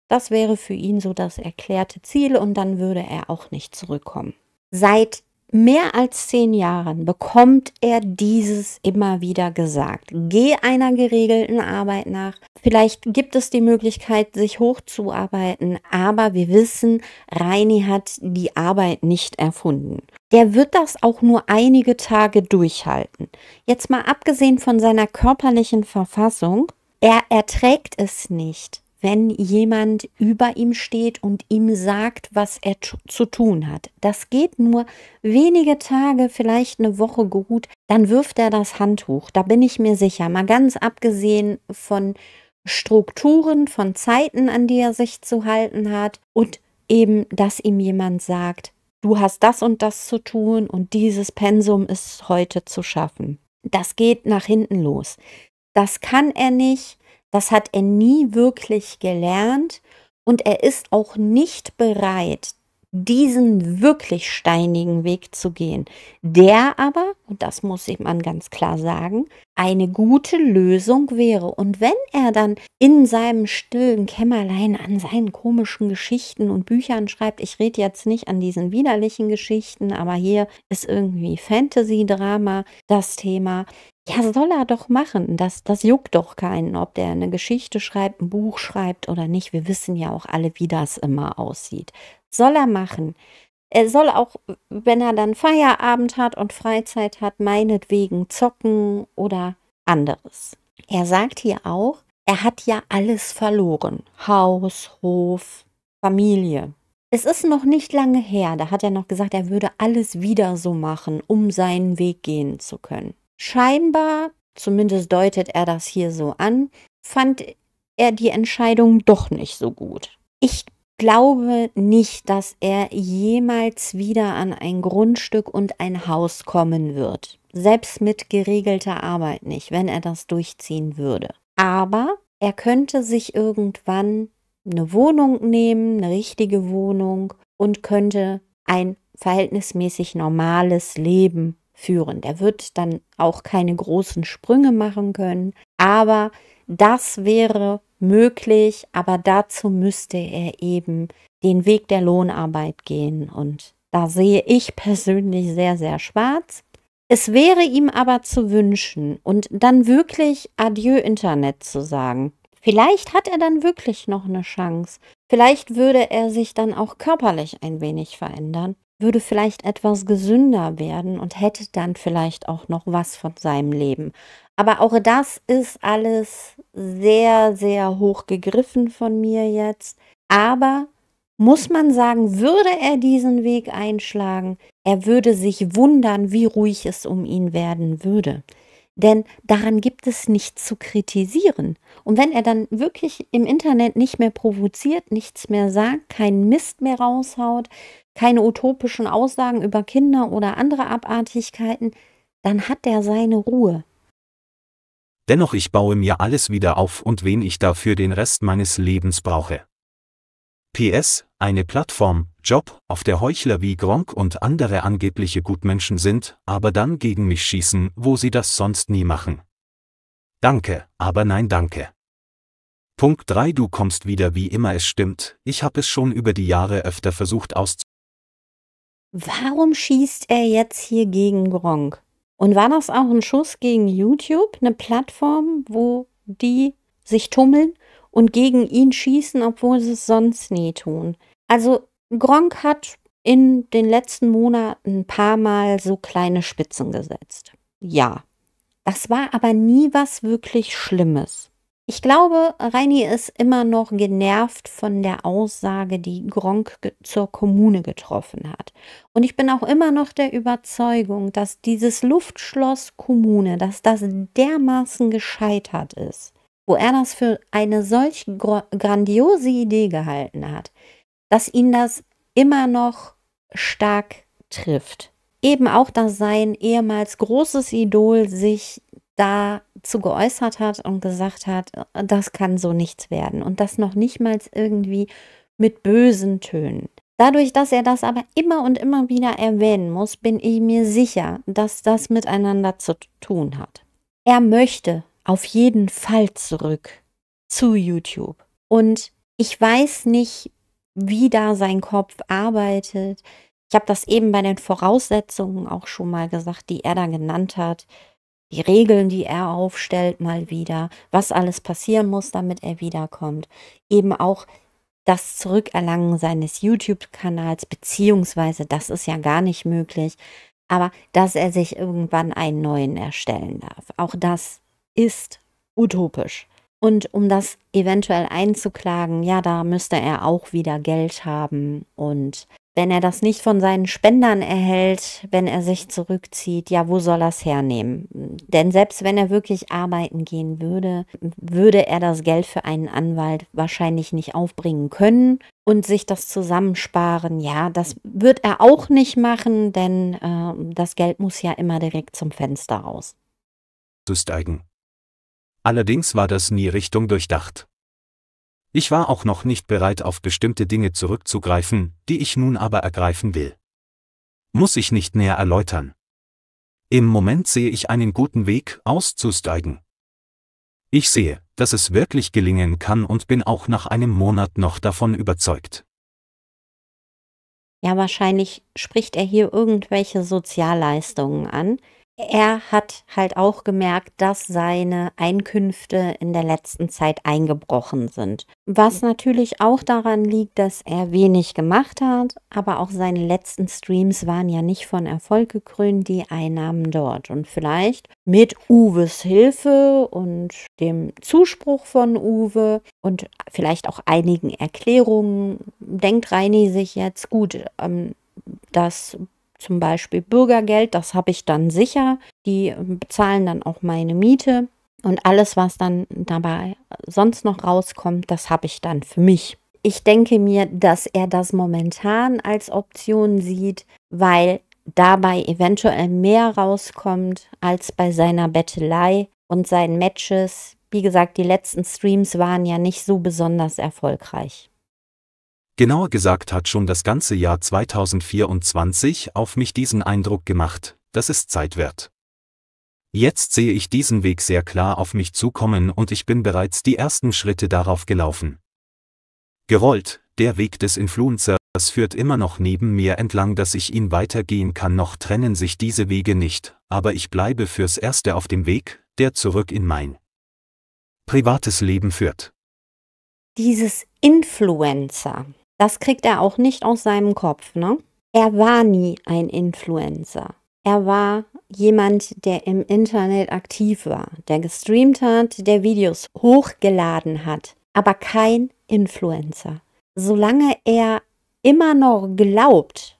A: Das wäre für ihn so das erklärte Ziel und dann würde er auch nicht zurückkommen. Seit mehr als zehn Jahren bekommt er dieses immer wieder gesagt. Geh einer geregelten Arbeit nach. Vielleicht gibt es die Möglichkeit, sich hochzuarbeiten, aber wir wissen, Reini hat die Arbeit nicht erfunden. Der wird das auch nur einige Tage durchhalten. Jetzt mal abgesehen von seiner körperlichen Verfassung, er erträgt es nicht wenn jemand über ihm steht und ihm sagt, was er zu tun hat. Das geht nur wenige Tage, vielleicht eine Woche gut, dann wirft er das Handtuch. Da bin ich mir sicher. Mal ganz abgesehen von Strukturen, von Zeiten, an die er sich zu halten hat und eben, dass ihm jemand sagt, du hast das und das zu tun und dieses Pensum ist heute zu schaffen. Das geht nach hinten los. Das kann er nicht das hat er nie wirklich gelernt und er ist auch nicht bereit, diesen wirklich steinigen Weg zu gehen, der aber, und das muss ich man ganz klar sagen, eine gute Lösung wäre. Und wenn er dann in seinem stillen Kämmerlein an seinen komischen Geschichten und Büchern schreibt, ich rede jetzt nicht an diesen widerlichen Geschichten, aber hier ist irgendwie Fantasy-Drama das Thema, ja, soll er doch machen. Das, das juckt doch keinen, ob der eine Geschichte schreibt, ein Buch schreibt oder nicht. Wir wissen ja auch alle, wie das immer aussieht. Soll er machen. Er soll auch, wenn er dann Feierabend hat und Freizeit hat, meinetwegen zocken oder anderes. Er sagt hier auch, er hat ja alles verloren. Haus, Hof, Familie. Es ist noch nicht lange her, da hat er noch gesagt, er würde alles wieder so machen, um seinen Weg gehen zu können. Scheinbar, zumindest deutet er das hier so an, fand er die Entscheidung doch nicht so gut. Ich glaube nicht, dass er jemals wieder an ein Grundstück und ein Haus kommen wird. Selbst mit geregelter Arbeit nicht, wenn er das durchziehen würde. Aber er könnte sich irgendwann eine Wohnung nehmen, eine richtige Wohnung und könnte ein verhältnismäßig normales Leben führen. Der wird dann auch keine großen Sprünge machen können, aber das wäre möglich, aber dazu müsste er eben den Weg der Lohnarbeit gehen und da sehe ich persönlich sehr, sehr schwarz. Es wäre ihm aber zu wünschen und dann wirklich Adieu Internet zu sagen. Vielleicht hat er dann wirklich noch eine Chance. Vielleicht würde er sich dann auch körperlich ein wenig verändern würde vielleicht etwas gesünder werden und hätte dann vielleicht auch noch was von seinem Leben. Aber auch das ist alles sehr, sehr hoch gegriffen von mir jetzt. Aber muss man sagen, würde er diesen Weg einschlagen, er würde sich wundern, wie ruhig es um ihn werden würde. Denn daran gibt es nichts zu kritisieren. Und wenn er dann wirklich im Internet nicht mehr provoziert, nichts mehr sagt, keinen Mist mehr raushaut, keine utopischen Aussagen über Kinder oder andere Abartigkeiten, dann hat er seine Ruhe.
B: Dennoch ich baue mir alles wieder auf und wen ich dafür den Rest meines Lebens brauche. PS, eine Plattform, Job, auf der Heuchler wie Gronk und andere angebliche Gutmenschen sind, aber dann gegen mich schießen, wo sie das sonst nie machen. Danke, aber nein danke. Punkt 3 Du kommst wieder wie immer es stimmt, ich habe es schon über die Jahre öfter versucht auszuprobieren
A: warum schießt er jetzt hier gegen Gronk? Und war das auch ein Schuss gegen YouTube, eine Plattform, wo die sich tummeln und gegen ihn schießen, obwohl sie es sonst nie tun? Also Gronk hat in den letzten Monaten ein paar Mal so kleine Spitzen gesetzt. Ja, das war aber nie was wirklich Schlimmes. Ich glaube, Reini ist immer noch genervt von der Aussage, die Gronk zur Kommune getroffen hat. Und ich bin auch immer noch der Überzeugung, dass dieses Luftschloss Kommune, dass das dermaßen gescheitert ist, wo er das für eine solch grandiose Idee gehalten hat, dass ihn das immer noch stark trifft. Eben auch, dass sein ehemals großes Idol sich dazu geäußert hat und gesagt hat, das kann so nichts werden und das noch nicht mal irgendwie mit bösen Tönen. Dadurch, dass er das aber immer und immer wieder erwähnen muss, bin ich mir sicher, dass das miteinander zu tun hat. Er möchte auf jeden Fall zurück zu YouTube. Und ich weiß nicht, wie da sein Kopf arbeitet. Ich habe das eben bei den Voraussetzungen auch schon mal gesagt, die er da genannt hat die Regeln, die er aufstellt, mal wieder, was alles passieren muss, damit er wiederkommt. Eben auch das Zurückerlangen seines YouTube-Kanals, beziehungsweise das ist ja gar nicht möglich, aber dass er sich irgendwann einen neuen erstellen darf. Auch das ist utopisch. Und um das eventuell einzuklagen, ja, da müsste er auch wieder Geld haben und wenn er das nicht von seinen Spendern erhält, wenn er sich zurückzieht, ja, wo soll er es hernehmen? Denn selbst wenn er wirklich arbeiten gehen würde, würde er das Geld für einen Anwalt wahrscheinlich nicht aufbringen können und sich das zusammensparen. Ja, das wird er auch nicht machen, denn äh, das Geld muss ja immer direkt zum Fenster raus.
B: Steigen. Allerdings war das nie Richtung durchdacht. Ich war auch noch nicht bereit, auf bestimmte Dinge zurückzugreifen, die ich nun aber ergreifen will. Muss ich nicht näher erläutern. Im Moment sehe ich einen guten Weg, auszusteigen. Ich sehe, dass es wirklich gelingen kann und bin auch nach einem Monat noch davon überzeugt.
A: Ja, wahrscheinlich spricht er hier irgendwelche Sozialleistungen an, er hat halt auch gemerkt, dass seine Einkünfte in der letzten Zeit eingebrochen sind. Was natürlich auch daran liegt, dass er wenig gemacht hat, aber auch seine letzten Streams waren ja nicht von Erfolg gekrönt, die Einnahmen dort. Und vielleicht mit Uwes Hilfe und dem Zuspruch von Uwe und vielleicht auch einigen Erklärungen denkt Reini sich jetzt gut. Ähm, das zum Beispiel Bürgergeld, das habe ich dann sicher. Die ähm, bezahlen dann auch meine Miete und alles, was dann dabei sonst noch rauskommt, das habe ich dann für mich. Ich denke mir, dass er das momentan als Option sieht, weil dabei eventuell mehr rauskommt als bei seiner Bettelei und seinen Matches. Wie gesagt, die letzten Streams waren ja nicht so besonders erfolgreich
B: genauer gesagt hat schon das ganze Jahr 2024 auf mich diesen Eindruck gemacht, dass es Zeit wird. Jetzt sehe ich diesen Weg sehr klar auf mich zukommen und ich bin bereits die ersten Schritte darauf gelaufen. Gerollt, der Weg des Influencers führt immer noch neben mir entlang, dass ich ihn weitergehen kann, noch trennen sich diese Wege nicht, aber ich bleibe fürs Erste auf dem Weg, der zurück in mein privates Leben führt.
A: Dieses Influencer, das kriegt er auch nicht aus seinem Kopf, ne? Er war nie ein Influencer. Er war jemand, der im Internet aktiv war, der gestreamt hat, der Videos hochgeladen hat, aber kein Influencer. Solange er immer noch glaubt,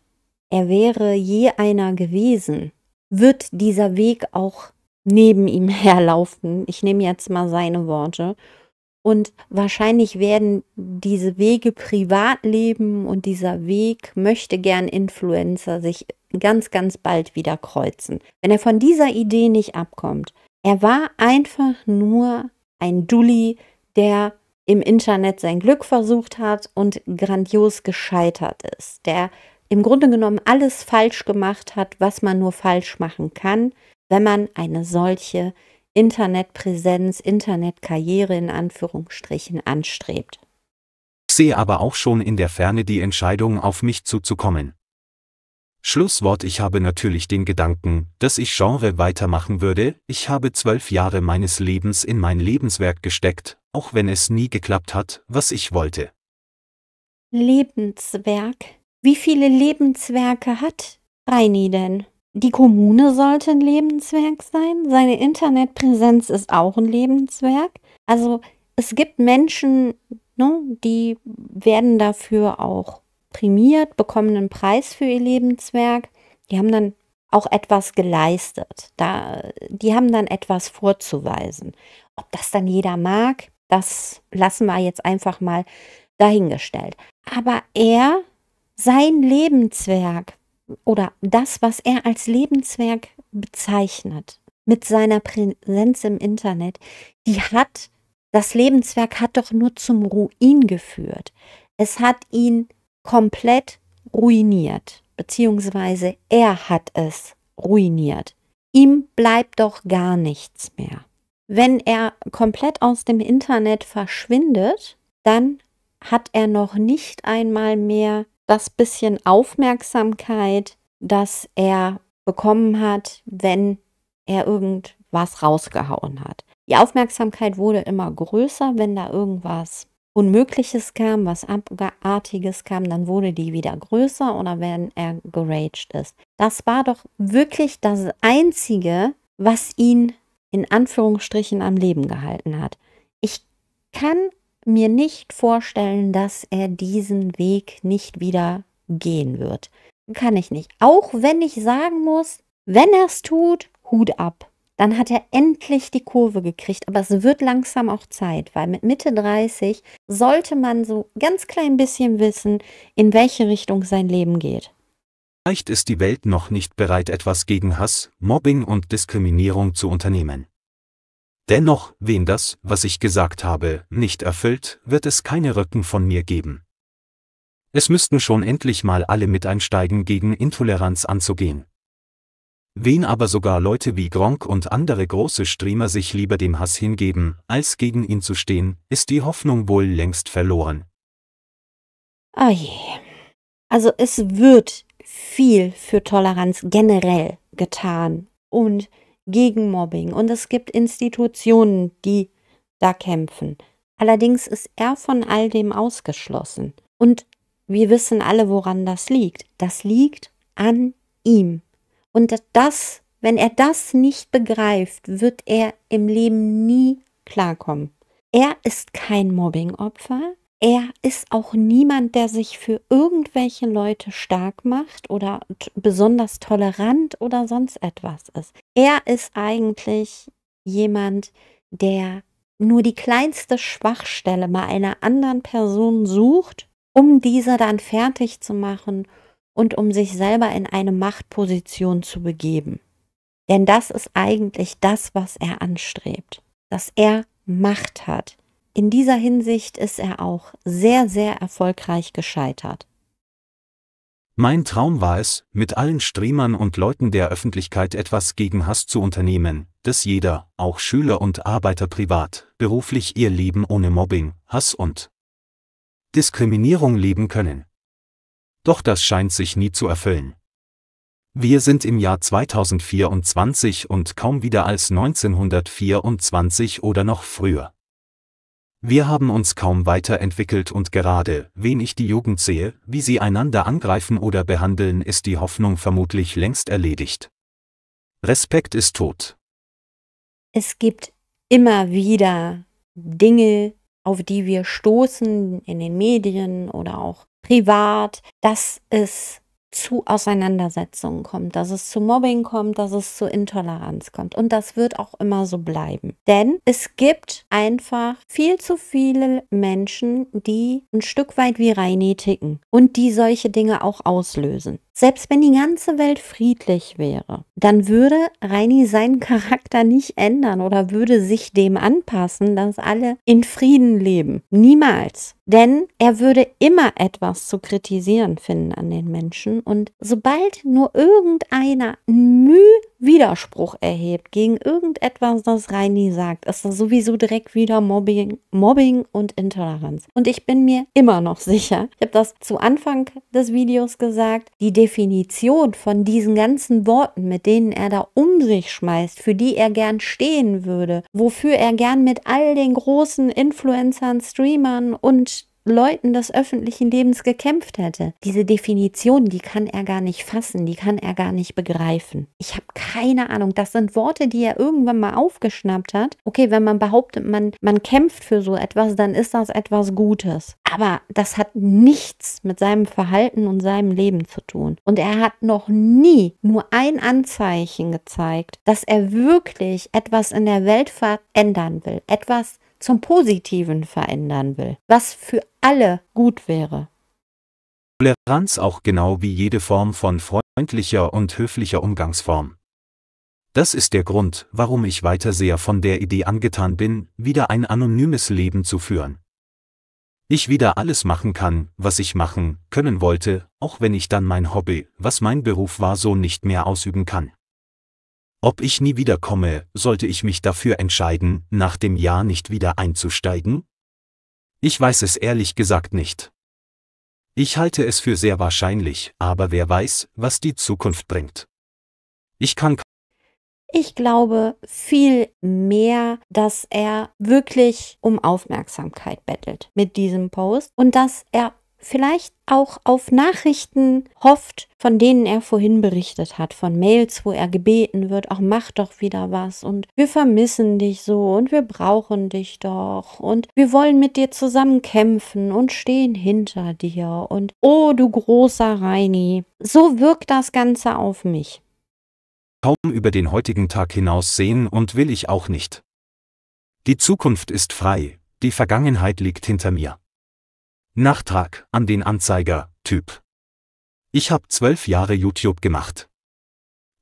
A: er wäre je einer gewesen, wird dieser Weg auch neben ihm herlaufen. Ich nehme jetzt mal seine Worte. Und wahrscheinlich werden diese Wege Privatleben und dieser Weg möchte gern Influencer sich ganz, ganz bald wieder kreuzen. Wenn er von dieser Idee nicht abkommt, er war einfach nur ein Dulli, der im Internet sein Glück versucht hat und grandios gescheitert ist, der im Grunde genommen alles falsch gemacht hat, was man nur falsch machen kann, wenn man eine solche Internetpräsenz, Internetkarriere in Anführungsstrichen anstrebt.
B: sehe aber auch schon in der Ferne die Entscheidung, auf mich zuzukommen. Schlusswort Ich habe natürlich den Gedanken, dass ich Genre weitermachen würde, ich habe zwölf Jahre meines Lebens in mein Lebenswerk gesteckt, auch wenn es nie geklappt hat, was ich wollte.
A: Lebenswerk? Wie viele Lebenswerke hat Reini denn? Die Kommune sollte ein Lebenswerk sein. Seine Internetpräsenz ist auch ein Lebenswerk. Also es gibt Menschen, ne, die werden dafür auch prämiert, bekommen einen Preis für ihr Lebenswerk. Die haben dann auch etwas geleistet. Da, die haben dann etwas vorzuweisen. Ob das dann jeder mag, das lassen wir jetzt einfach mal dahingestellt. Aber er, sein Lebenswerk oder das, was er als Lebenswerk bezeichnet, mit seiner Präsenz im Internet, die hat, das Lebenswerk hat doch nur zum Ruin geführt. Es hat ihn komplett ruiniert, beziehungsweise er hat es ruiniert. Ihm bleibt doch gar nichts mehr. Wenn er komplett aus dem Internet verschwindet, dann hat er noch nicht einmal mehr das bisschen Aufmerksamkeit, das er bekommen hat, wenn er irgendwas rausgehauen hat. Die Aufmerksamkeit wurde immer größer, wenn da irgendwas Unmögliches kam, was Abartiges kam, dann wurde die wieder größer oder wenn er geraged ist. Das war doch wirklich das Einzige, was ihn in Anführungsstrichen am Leben gehalten hat. Ich kann mir nicht vorstellen, dass er diesen Weg nicht wieder gehen wird. Kann ich nicht. Auch wenn ich sagen muss, wenn er es tut, Hut ab. Dann hat er endlich die Kurve gekriegt, aber es wird langsam auch Zeit, weil mit Mitte 30 sollte man so ganz klein bisschen wissen, in welche Richtung sein Leben geht.
B: Vielleicht ist die Welt noch nicht bereit, etwas gegen Hass, Mobbing und Diskriminierung zu unternehmen. Dennoch, wen das, was ich gesagt habe, nicht erfüllt, wird es keine Rücken von mir geben. Es müssten schon endlich mal alle mit einsteigen, gegen Intoleranz anzugehen. Wen aber sogar Leute wie Gronk und andere große Streamer sich lieber dem Hass hingeben, als gegen ihn zu stehen, ist die Hoffnung wohl längst verloren.
A: Oh je. Also es wird viel für Toleranz generell getan. Und gegen Mobbing und es gibt Institutionen, die da kämpfen. Allerdings ist er von all dem ausgeschlossen. Und wir wissen alle, woran das liegt. Das liegt an ihm. Und das, wenn er das nicht begreift, wird er im Leben nie klarkommen. Er ist kein Mobbingopfer, er ist auch niemand, der sich für irgendwelche Leute stark macht oder besonders tolerant oder sonst etwas ist. Er ist eigentlich jemand, der nur die kleinste Schwachstelle bei einer anderen Person sucht, um diese dann fertig zu machen und um sich selber in eine Machtposition zu begeben. Denn das ist eigentlich das, was er anstrebt, dass er Macht hat. In dieser Hinsicht ist er auch sehr, sehr erfolgreich gescheitert.
B: Mein Traum war es, mit allen Streamern und Leuten der Öffentlichkeit etwas gegen Hass zu unternehmen, dass jeder, auch Schüler und Arbeiter privat, beruflich ihr Leben ohne Mobbing, Hass und Diskriminierung leben können. Doch das scheint sich nie zu erfüllen. Wir sind im Jahr 2024 und kaum wieder als 1924 oder noch früher. Wir haben uns kaum weiterentwickelt und gerade, wenn ich die Jugend sehe, wie sie einander angreifen oder behandeln, ist die Hoffnung vermutlich längst erledigt. Respekt ist tot.
A: Es gibt immer wieder Dinge, auf die wir stoßen in den Medien oder auch privat, dass es zu Auseinandersetzungen kommt, dass es zu Mobbing kommt, dass es zu Intoleranz kommt. Und das wird auch immer so bleiben. Denn es gibt einfach viel zu viele Menschen, die ein Stück weit wie Reini ticken und die solche Dinge auch auslösen. Selbst wenn die ganze Welt friedlich wäre, dann würde Reini seinen Charakter nicht ändern oder würde sich dem anpassen, dass alle in Frieden leben. Niemals. Denn er würde immer etwas zu kritisieren finden an den Menschen. Und sobald nur irgendeiner Mühe Widerspruch erhebt gegen irgendetwas, das Reini sagt, ist das sowieso direkt wieder Mobbing, Mobbing und Intoleranz. Und ich bin mir immer noch sicher, ich habe das zu Anfang des Videos gesagt, die Definition von diesen ganzen Worten, mit denen er da um sich schmeißt, für die er gern stehen würde, wofür er gern mit all den großen Influencern, Streamern und Leuten des öffentlichen Lebens gekämpft hätte. Diese Definition, die kann er gar nicht fassen, die kann er gar nicht begreifen. Ich habe keine Ahnung. Das sind Worte, die er irgendwann mal aufgeschnappt hat. Okay, wenn man behauptet, man, man kämpft für so etwas, dann ist das etwas Gutes. Aber das hat nichts mit seinem Verhalten und seinem Leben zu tun. Und er hat noch nie nur ein Anzeichen gezeigt, dass er wirklich etwas in der Welt verändern will, etwas zum Positiven verändern will, was für alle gut wäre.
B: Toleranz auch genau wie jede Form von freundlicher und höflicher Umgangsform. Das ist der Grund, warum ich weiter sehr von der Idee angetan bin, wieder ein anonymes Leben zu führen. Ich wieder alles machen kann, was ich machen, können wollte, auch wenn ich dann mein Hobby, was mein Beruf war, so nicht mehr ausüben kann ob ich nie wiederkomme, sollte ich mich dafür entscheiden, nach dem Jahr nicht wieder einzusteigen? Ich weiß es ehrlich gesagt nicht. Ich halte es für sehr wahrscheinlich, aber wer weiß, was die Zukunft bringt. Ich kann.
A: Ich glaube viel mehr, dass er wirklich um Aufmerksamkeit bettelt mit diesem Post und dass er vielleicht auch auf Nachrichten hofft, von denen er vorhin berichtet hat, von Mails, wo er gebeten wird, auch mach doch wieder was und wir vermissen dich so und wir brauchen dich doch und wir wollen mit dir zusammen kämpfen und stehen hinter dir und oh du großer Reini. So wirkt das Ganze auf mich.
B: Kaum über den heutigen Tag hinaus sehen und will ich auch nicht. Die Zukunft ist frei, die Vergangenheit liegt hinter mir. Nachtrag an den Anzeiger, Typ. Ich hab zwölf Jahre YouTube gemacht.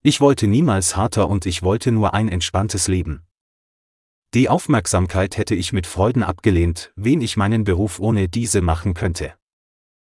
B: Ich wollte niemals harter und ich wollte nur ein entspanntes Leben. Die Aufmerksamkeit hätte ich mit Freuden abgelehnt, wen ich meinen Beruf ohne diese machen könnte.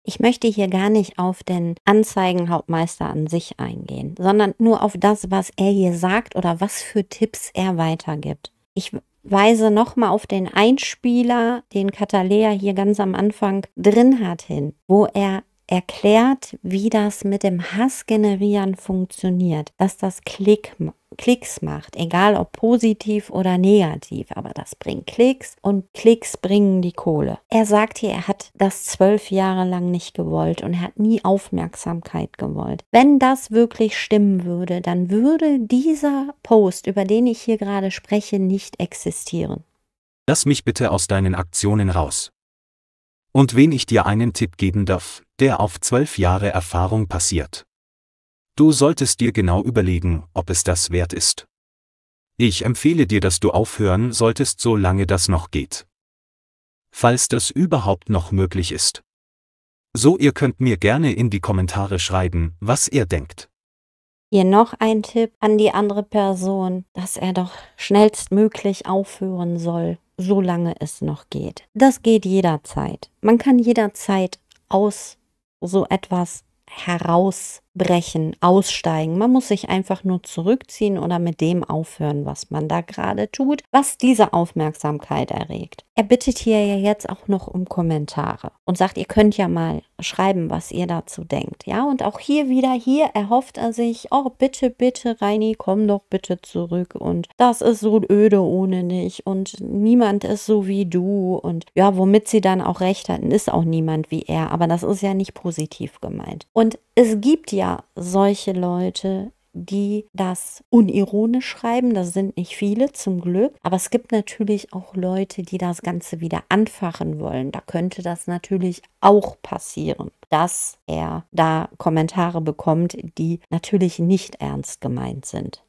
A: Ich möchte hier gar nicht auf den Anzeigenhauptmeister an sich eingehen, sondern nur auf das, was er hier sagt oder was für Tipps er weitergibt. Ich weise nochmal auf den Einspieler, den Catalea hier ganz am Anfang drin hat, hin, wo er erklärt, wie das mit dem Hass generieren funktioniert, dass das Klick, Klicks macht, egal ob positiv oder negativ, aber das bringt Klicks und Klicks bringen die Kohle. Er sagt hier, er hat das zwölf Jahre lang nicht gewollt und er hat nie Aufmerksamkeit gewollt. Wenn das wirklich stimmen würde, dann würde dieser Post, über den ich hier gerade spreche, nicht existieren.
B: Lass mich bitte aus deinen Aktionen raus. Und wen ich dir einen Tipp geben darf, der auf zwölf Jahre Erfahrung passiert. Du solltest dir genau überlegen, ob es das wert ist. Ich empfehle dir, dass du aufhören solltest, solange das noch geht. Falls das überhaupt noch möglich ist. So, ihr könnt mir gerne in die Kommentare schreiben, was ihr denkt.
A: Hier noch ein Tipp an die andere Person, dass er doch schnellstmöglich aufhören soll solange es noch geht. Das geht jederzeit. Man kann jederzeit aus so etwas heraus brechen, aussteigen. Man muss sich einfach nur zurückziehen oder mit dem aufhören, was man da gerade tut, was diese Aufmerksamkeit erregt. Er bittet hier ja jetzt auch noch um Kommentare und sagt, ihr könnt ja mal schreiben, was ihr dazu denkt. Ja, und auch hier wieder, hier erhofft er sich, oh bitte, bitte, Reini, komm doch bitte zurück und das ist so öde ohne dich und niemand ist so wie du und ja, womit sie dann auch recht hatten, ist auch niemand wie er, aber das ist ja nicht positiv gemeint. Und es gibt ja solche Leute, die das unironisch schreiben. Das sind nicht viele, zum Glück. Aber es gibt natürlich auch Leute, die das Ganze wieder anfachen wollen. Da könnte das natürlich auch passieren, dass er da Kommentare bekommt, die natürlich nicht ernst gemeint sind.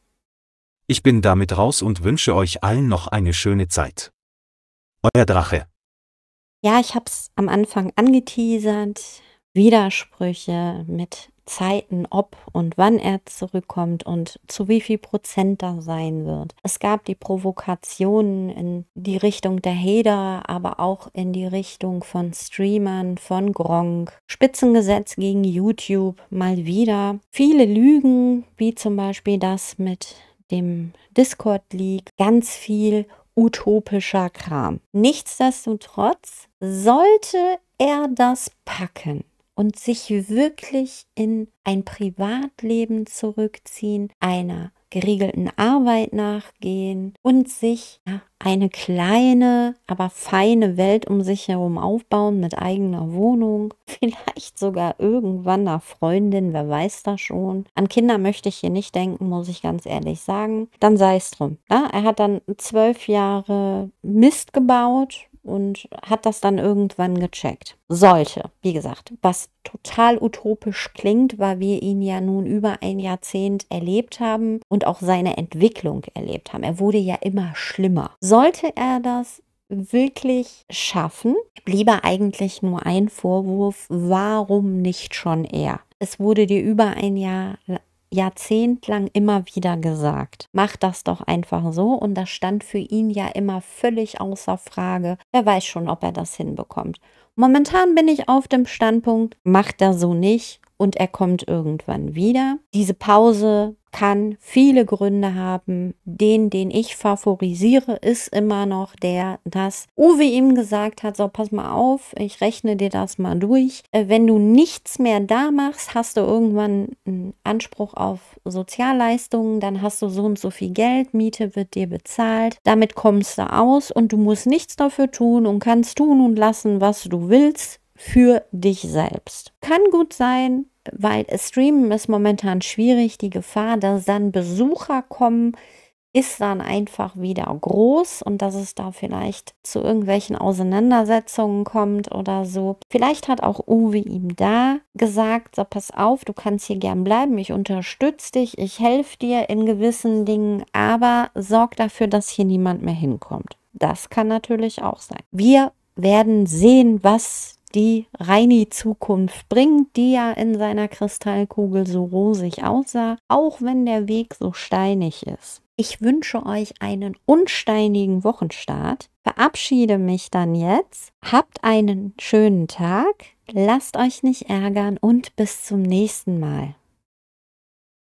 B: Ich bin damit raus und wünsche euch allen noch eine schöne Zeit. Euer Drache.
A: Ja, ich habe es am Anfang angeteasert. Widersprüche mit Zeiten, ob und wann er zurückkommt und zu wie viel Prozent da sein wird. Es gab die Provokationen in die Richtung der Hader, aber auch in die Richtung von Streamern, von Gronk. Spitzengesetz gegen YouTube mal wieder. Viele Lügen, wie zum Beispiel das mit dem Discord-Leak. Ganz viel utopischer Kram. Nichtsdestotrotz sollte er das packen und sich wirklich in ein Privatleben zurückziehen, einer geregelten Arbeit nachgehen und sich eine kleine, aber feine Welt um sich herum aufbauen mit eigener Wohnung, vielleicht sogar irgendwann nach Freundin, wer weiß das schon. An Kinder möchte ich hier nicht denken, muss ich ganz ehrlich sagen. Dann sei es drum. Ja, ne? er hat dann zwölf Jahre Mist gebaut, und hat das dann irgendwann gecheckt. Sollte, wie gesagt, was total utopisch klingt, weil wir ihn ja nun über ein Jahrzehnt erlebt haben und auch seine Entwicklung erlebt haben. Er wurde ja immer schlimmer. Sollte er das wirklich schaffen, bliebe eigentlich nur ein Vorwurf, warum nicht schon er? Es wurde dir über ein Jahr jahrzehntelang immer wieder gesagt. Mach das doch einfach so und das stand für ihn ja immer völlig außer Frage. Wer weiß schon, ob er das hinbekommt. Momentan bin ich auf dem Standpunkt, macht er so nicht und er kommt irgendwann wieder. Diese Pause kann viele Gründe haben. Den, den ich favorisiere, ist immer noch der, dass Uwe ihm gesagt hat, so pass mal auf, ich rechne dir das mal durch. Äh, wenn du nichts mehr da machst, hast du irgendwann einen Anspruch auf Sozialleistungen, dann hast du so und so viel Geld, Miete wird dir bezahlt, damit kommst du aus und du musst nichts dafür tun und kannst tun und lassen, was du willst für dich selbst. Kann gut sein, weil Streamen ist momentan schwierig. Die Gefahr, dass dann Besucher kommen, ist dann einfach wieder groß und dass es da vielleicht zu irgendwelchen Auseinandersetzungen kommt oder so. Vielleicht hat auch Uwe ihm da gesagt, so pass auf, du kannst hier gern bleiben, ich unterstütze dich, ich helfe dir in gewissen Dingen, aber sorg dafür, dass hier niemand mehr hinkommt. Das kann natürlich auch sein. Wir werden sehen, was die Reini Zukunft bringt, die ja in seiner Kristallkugel so rosig aussah, auch wenn der Weg so steinig ist. Ich wünsche euch einen unsteinigen Wochenstart. Verabschiede mich dann jetzt. Habt einen schönen Tag. Lasst euch nicht ärgern und bis zum nächsten
B: Mal.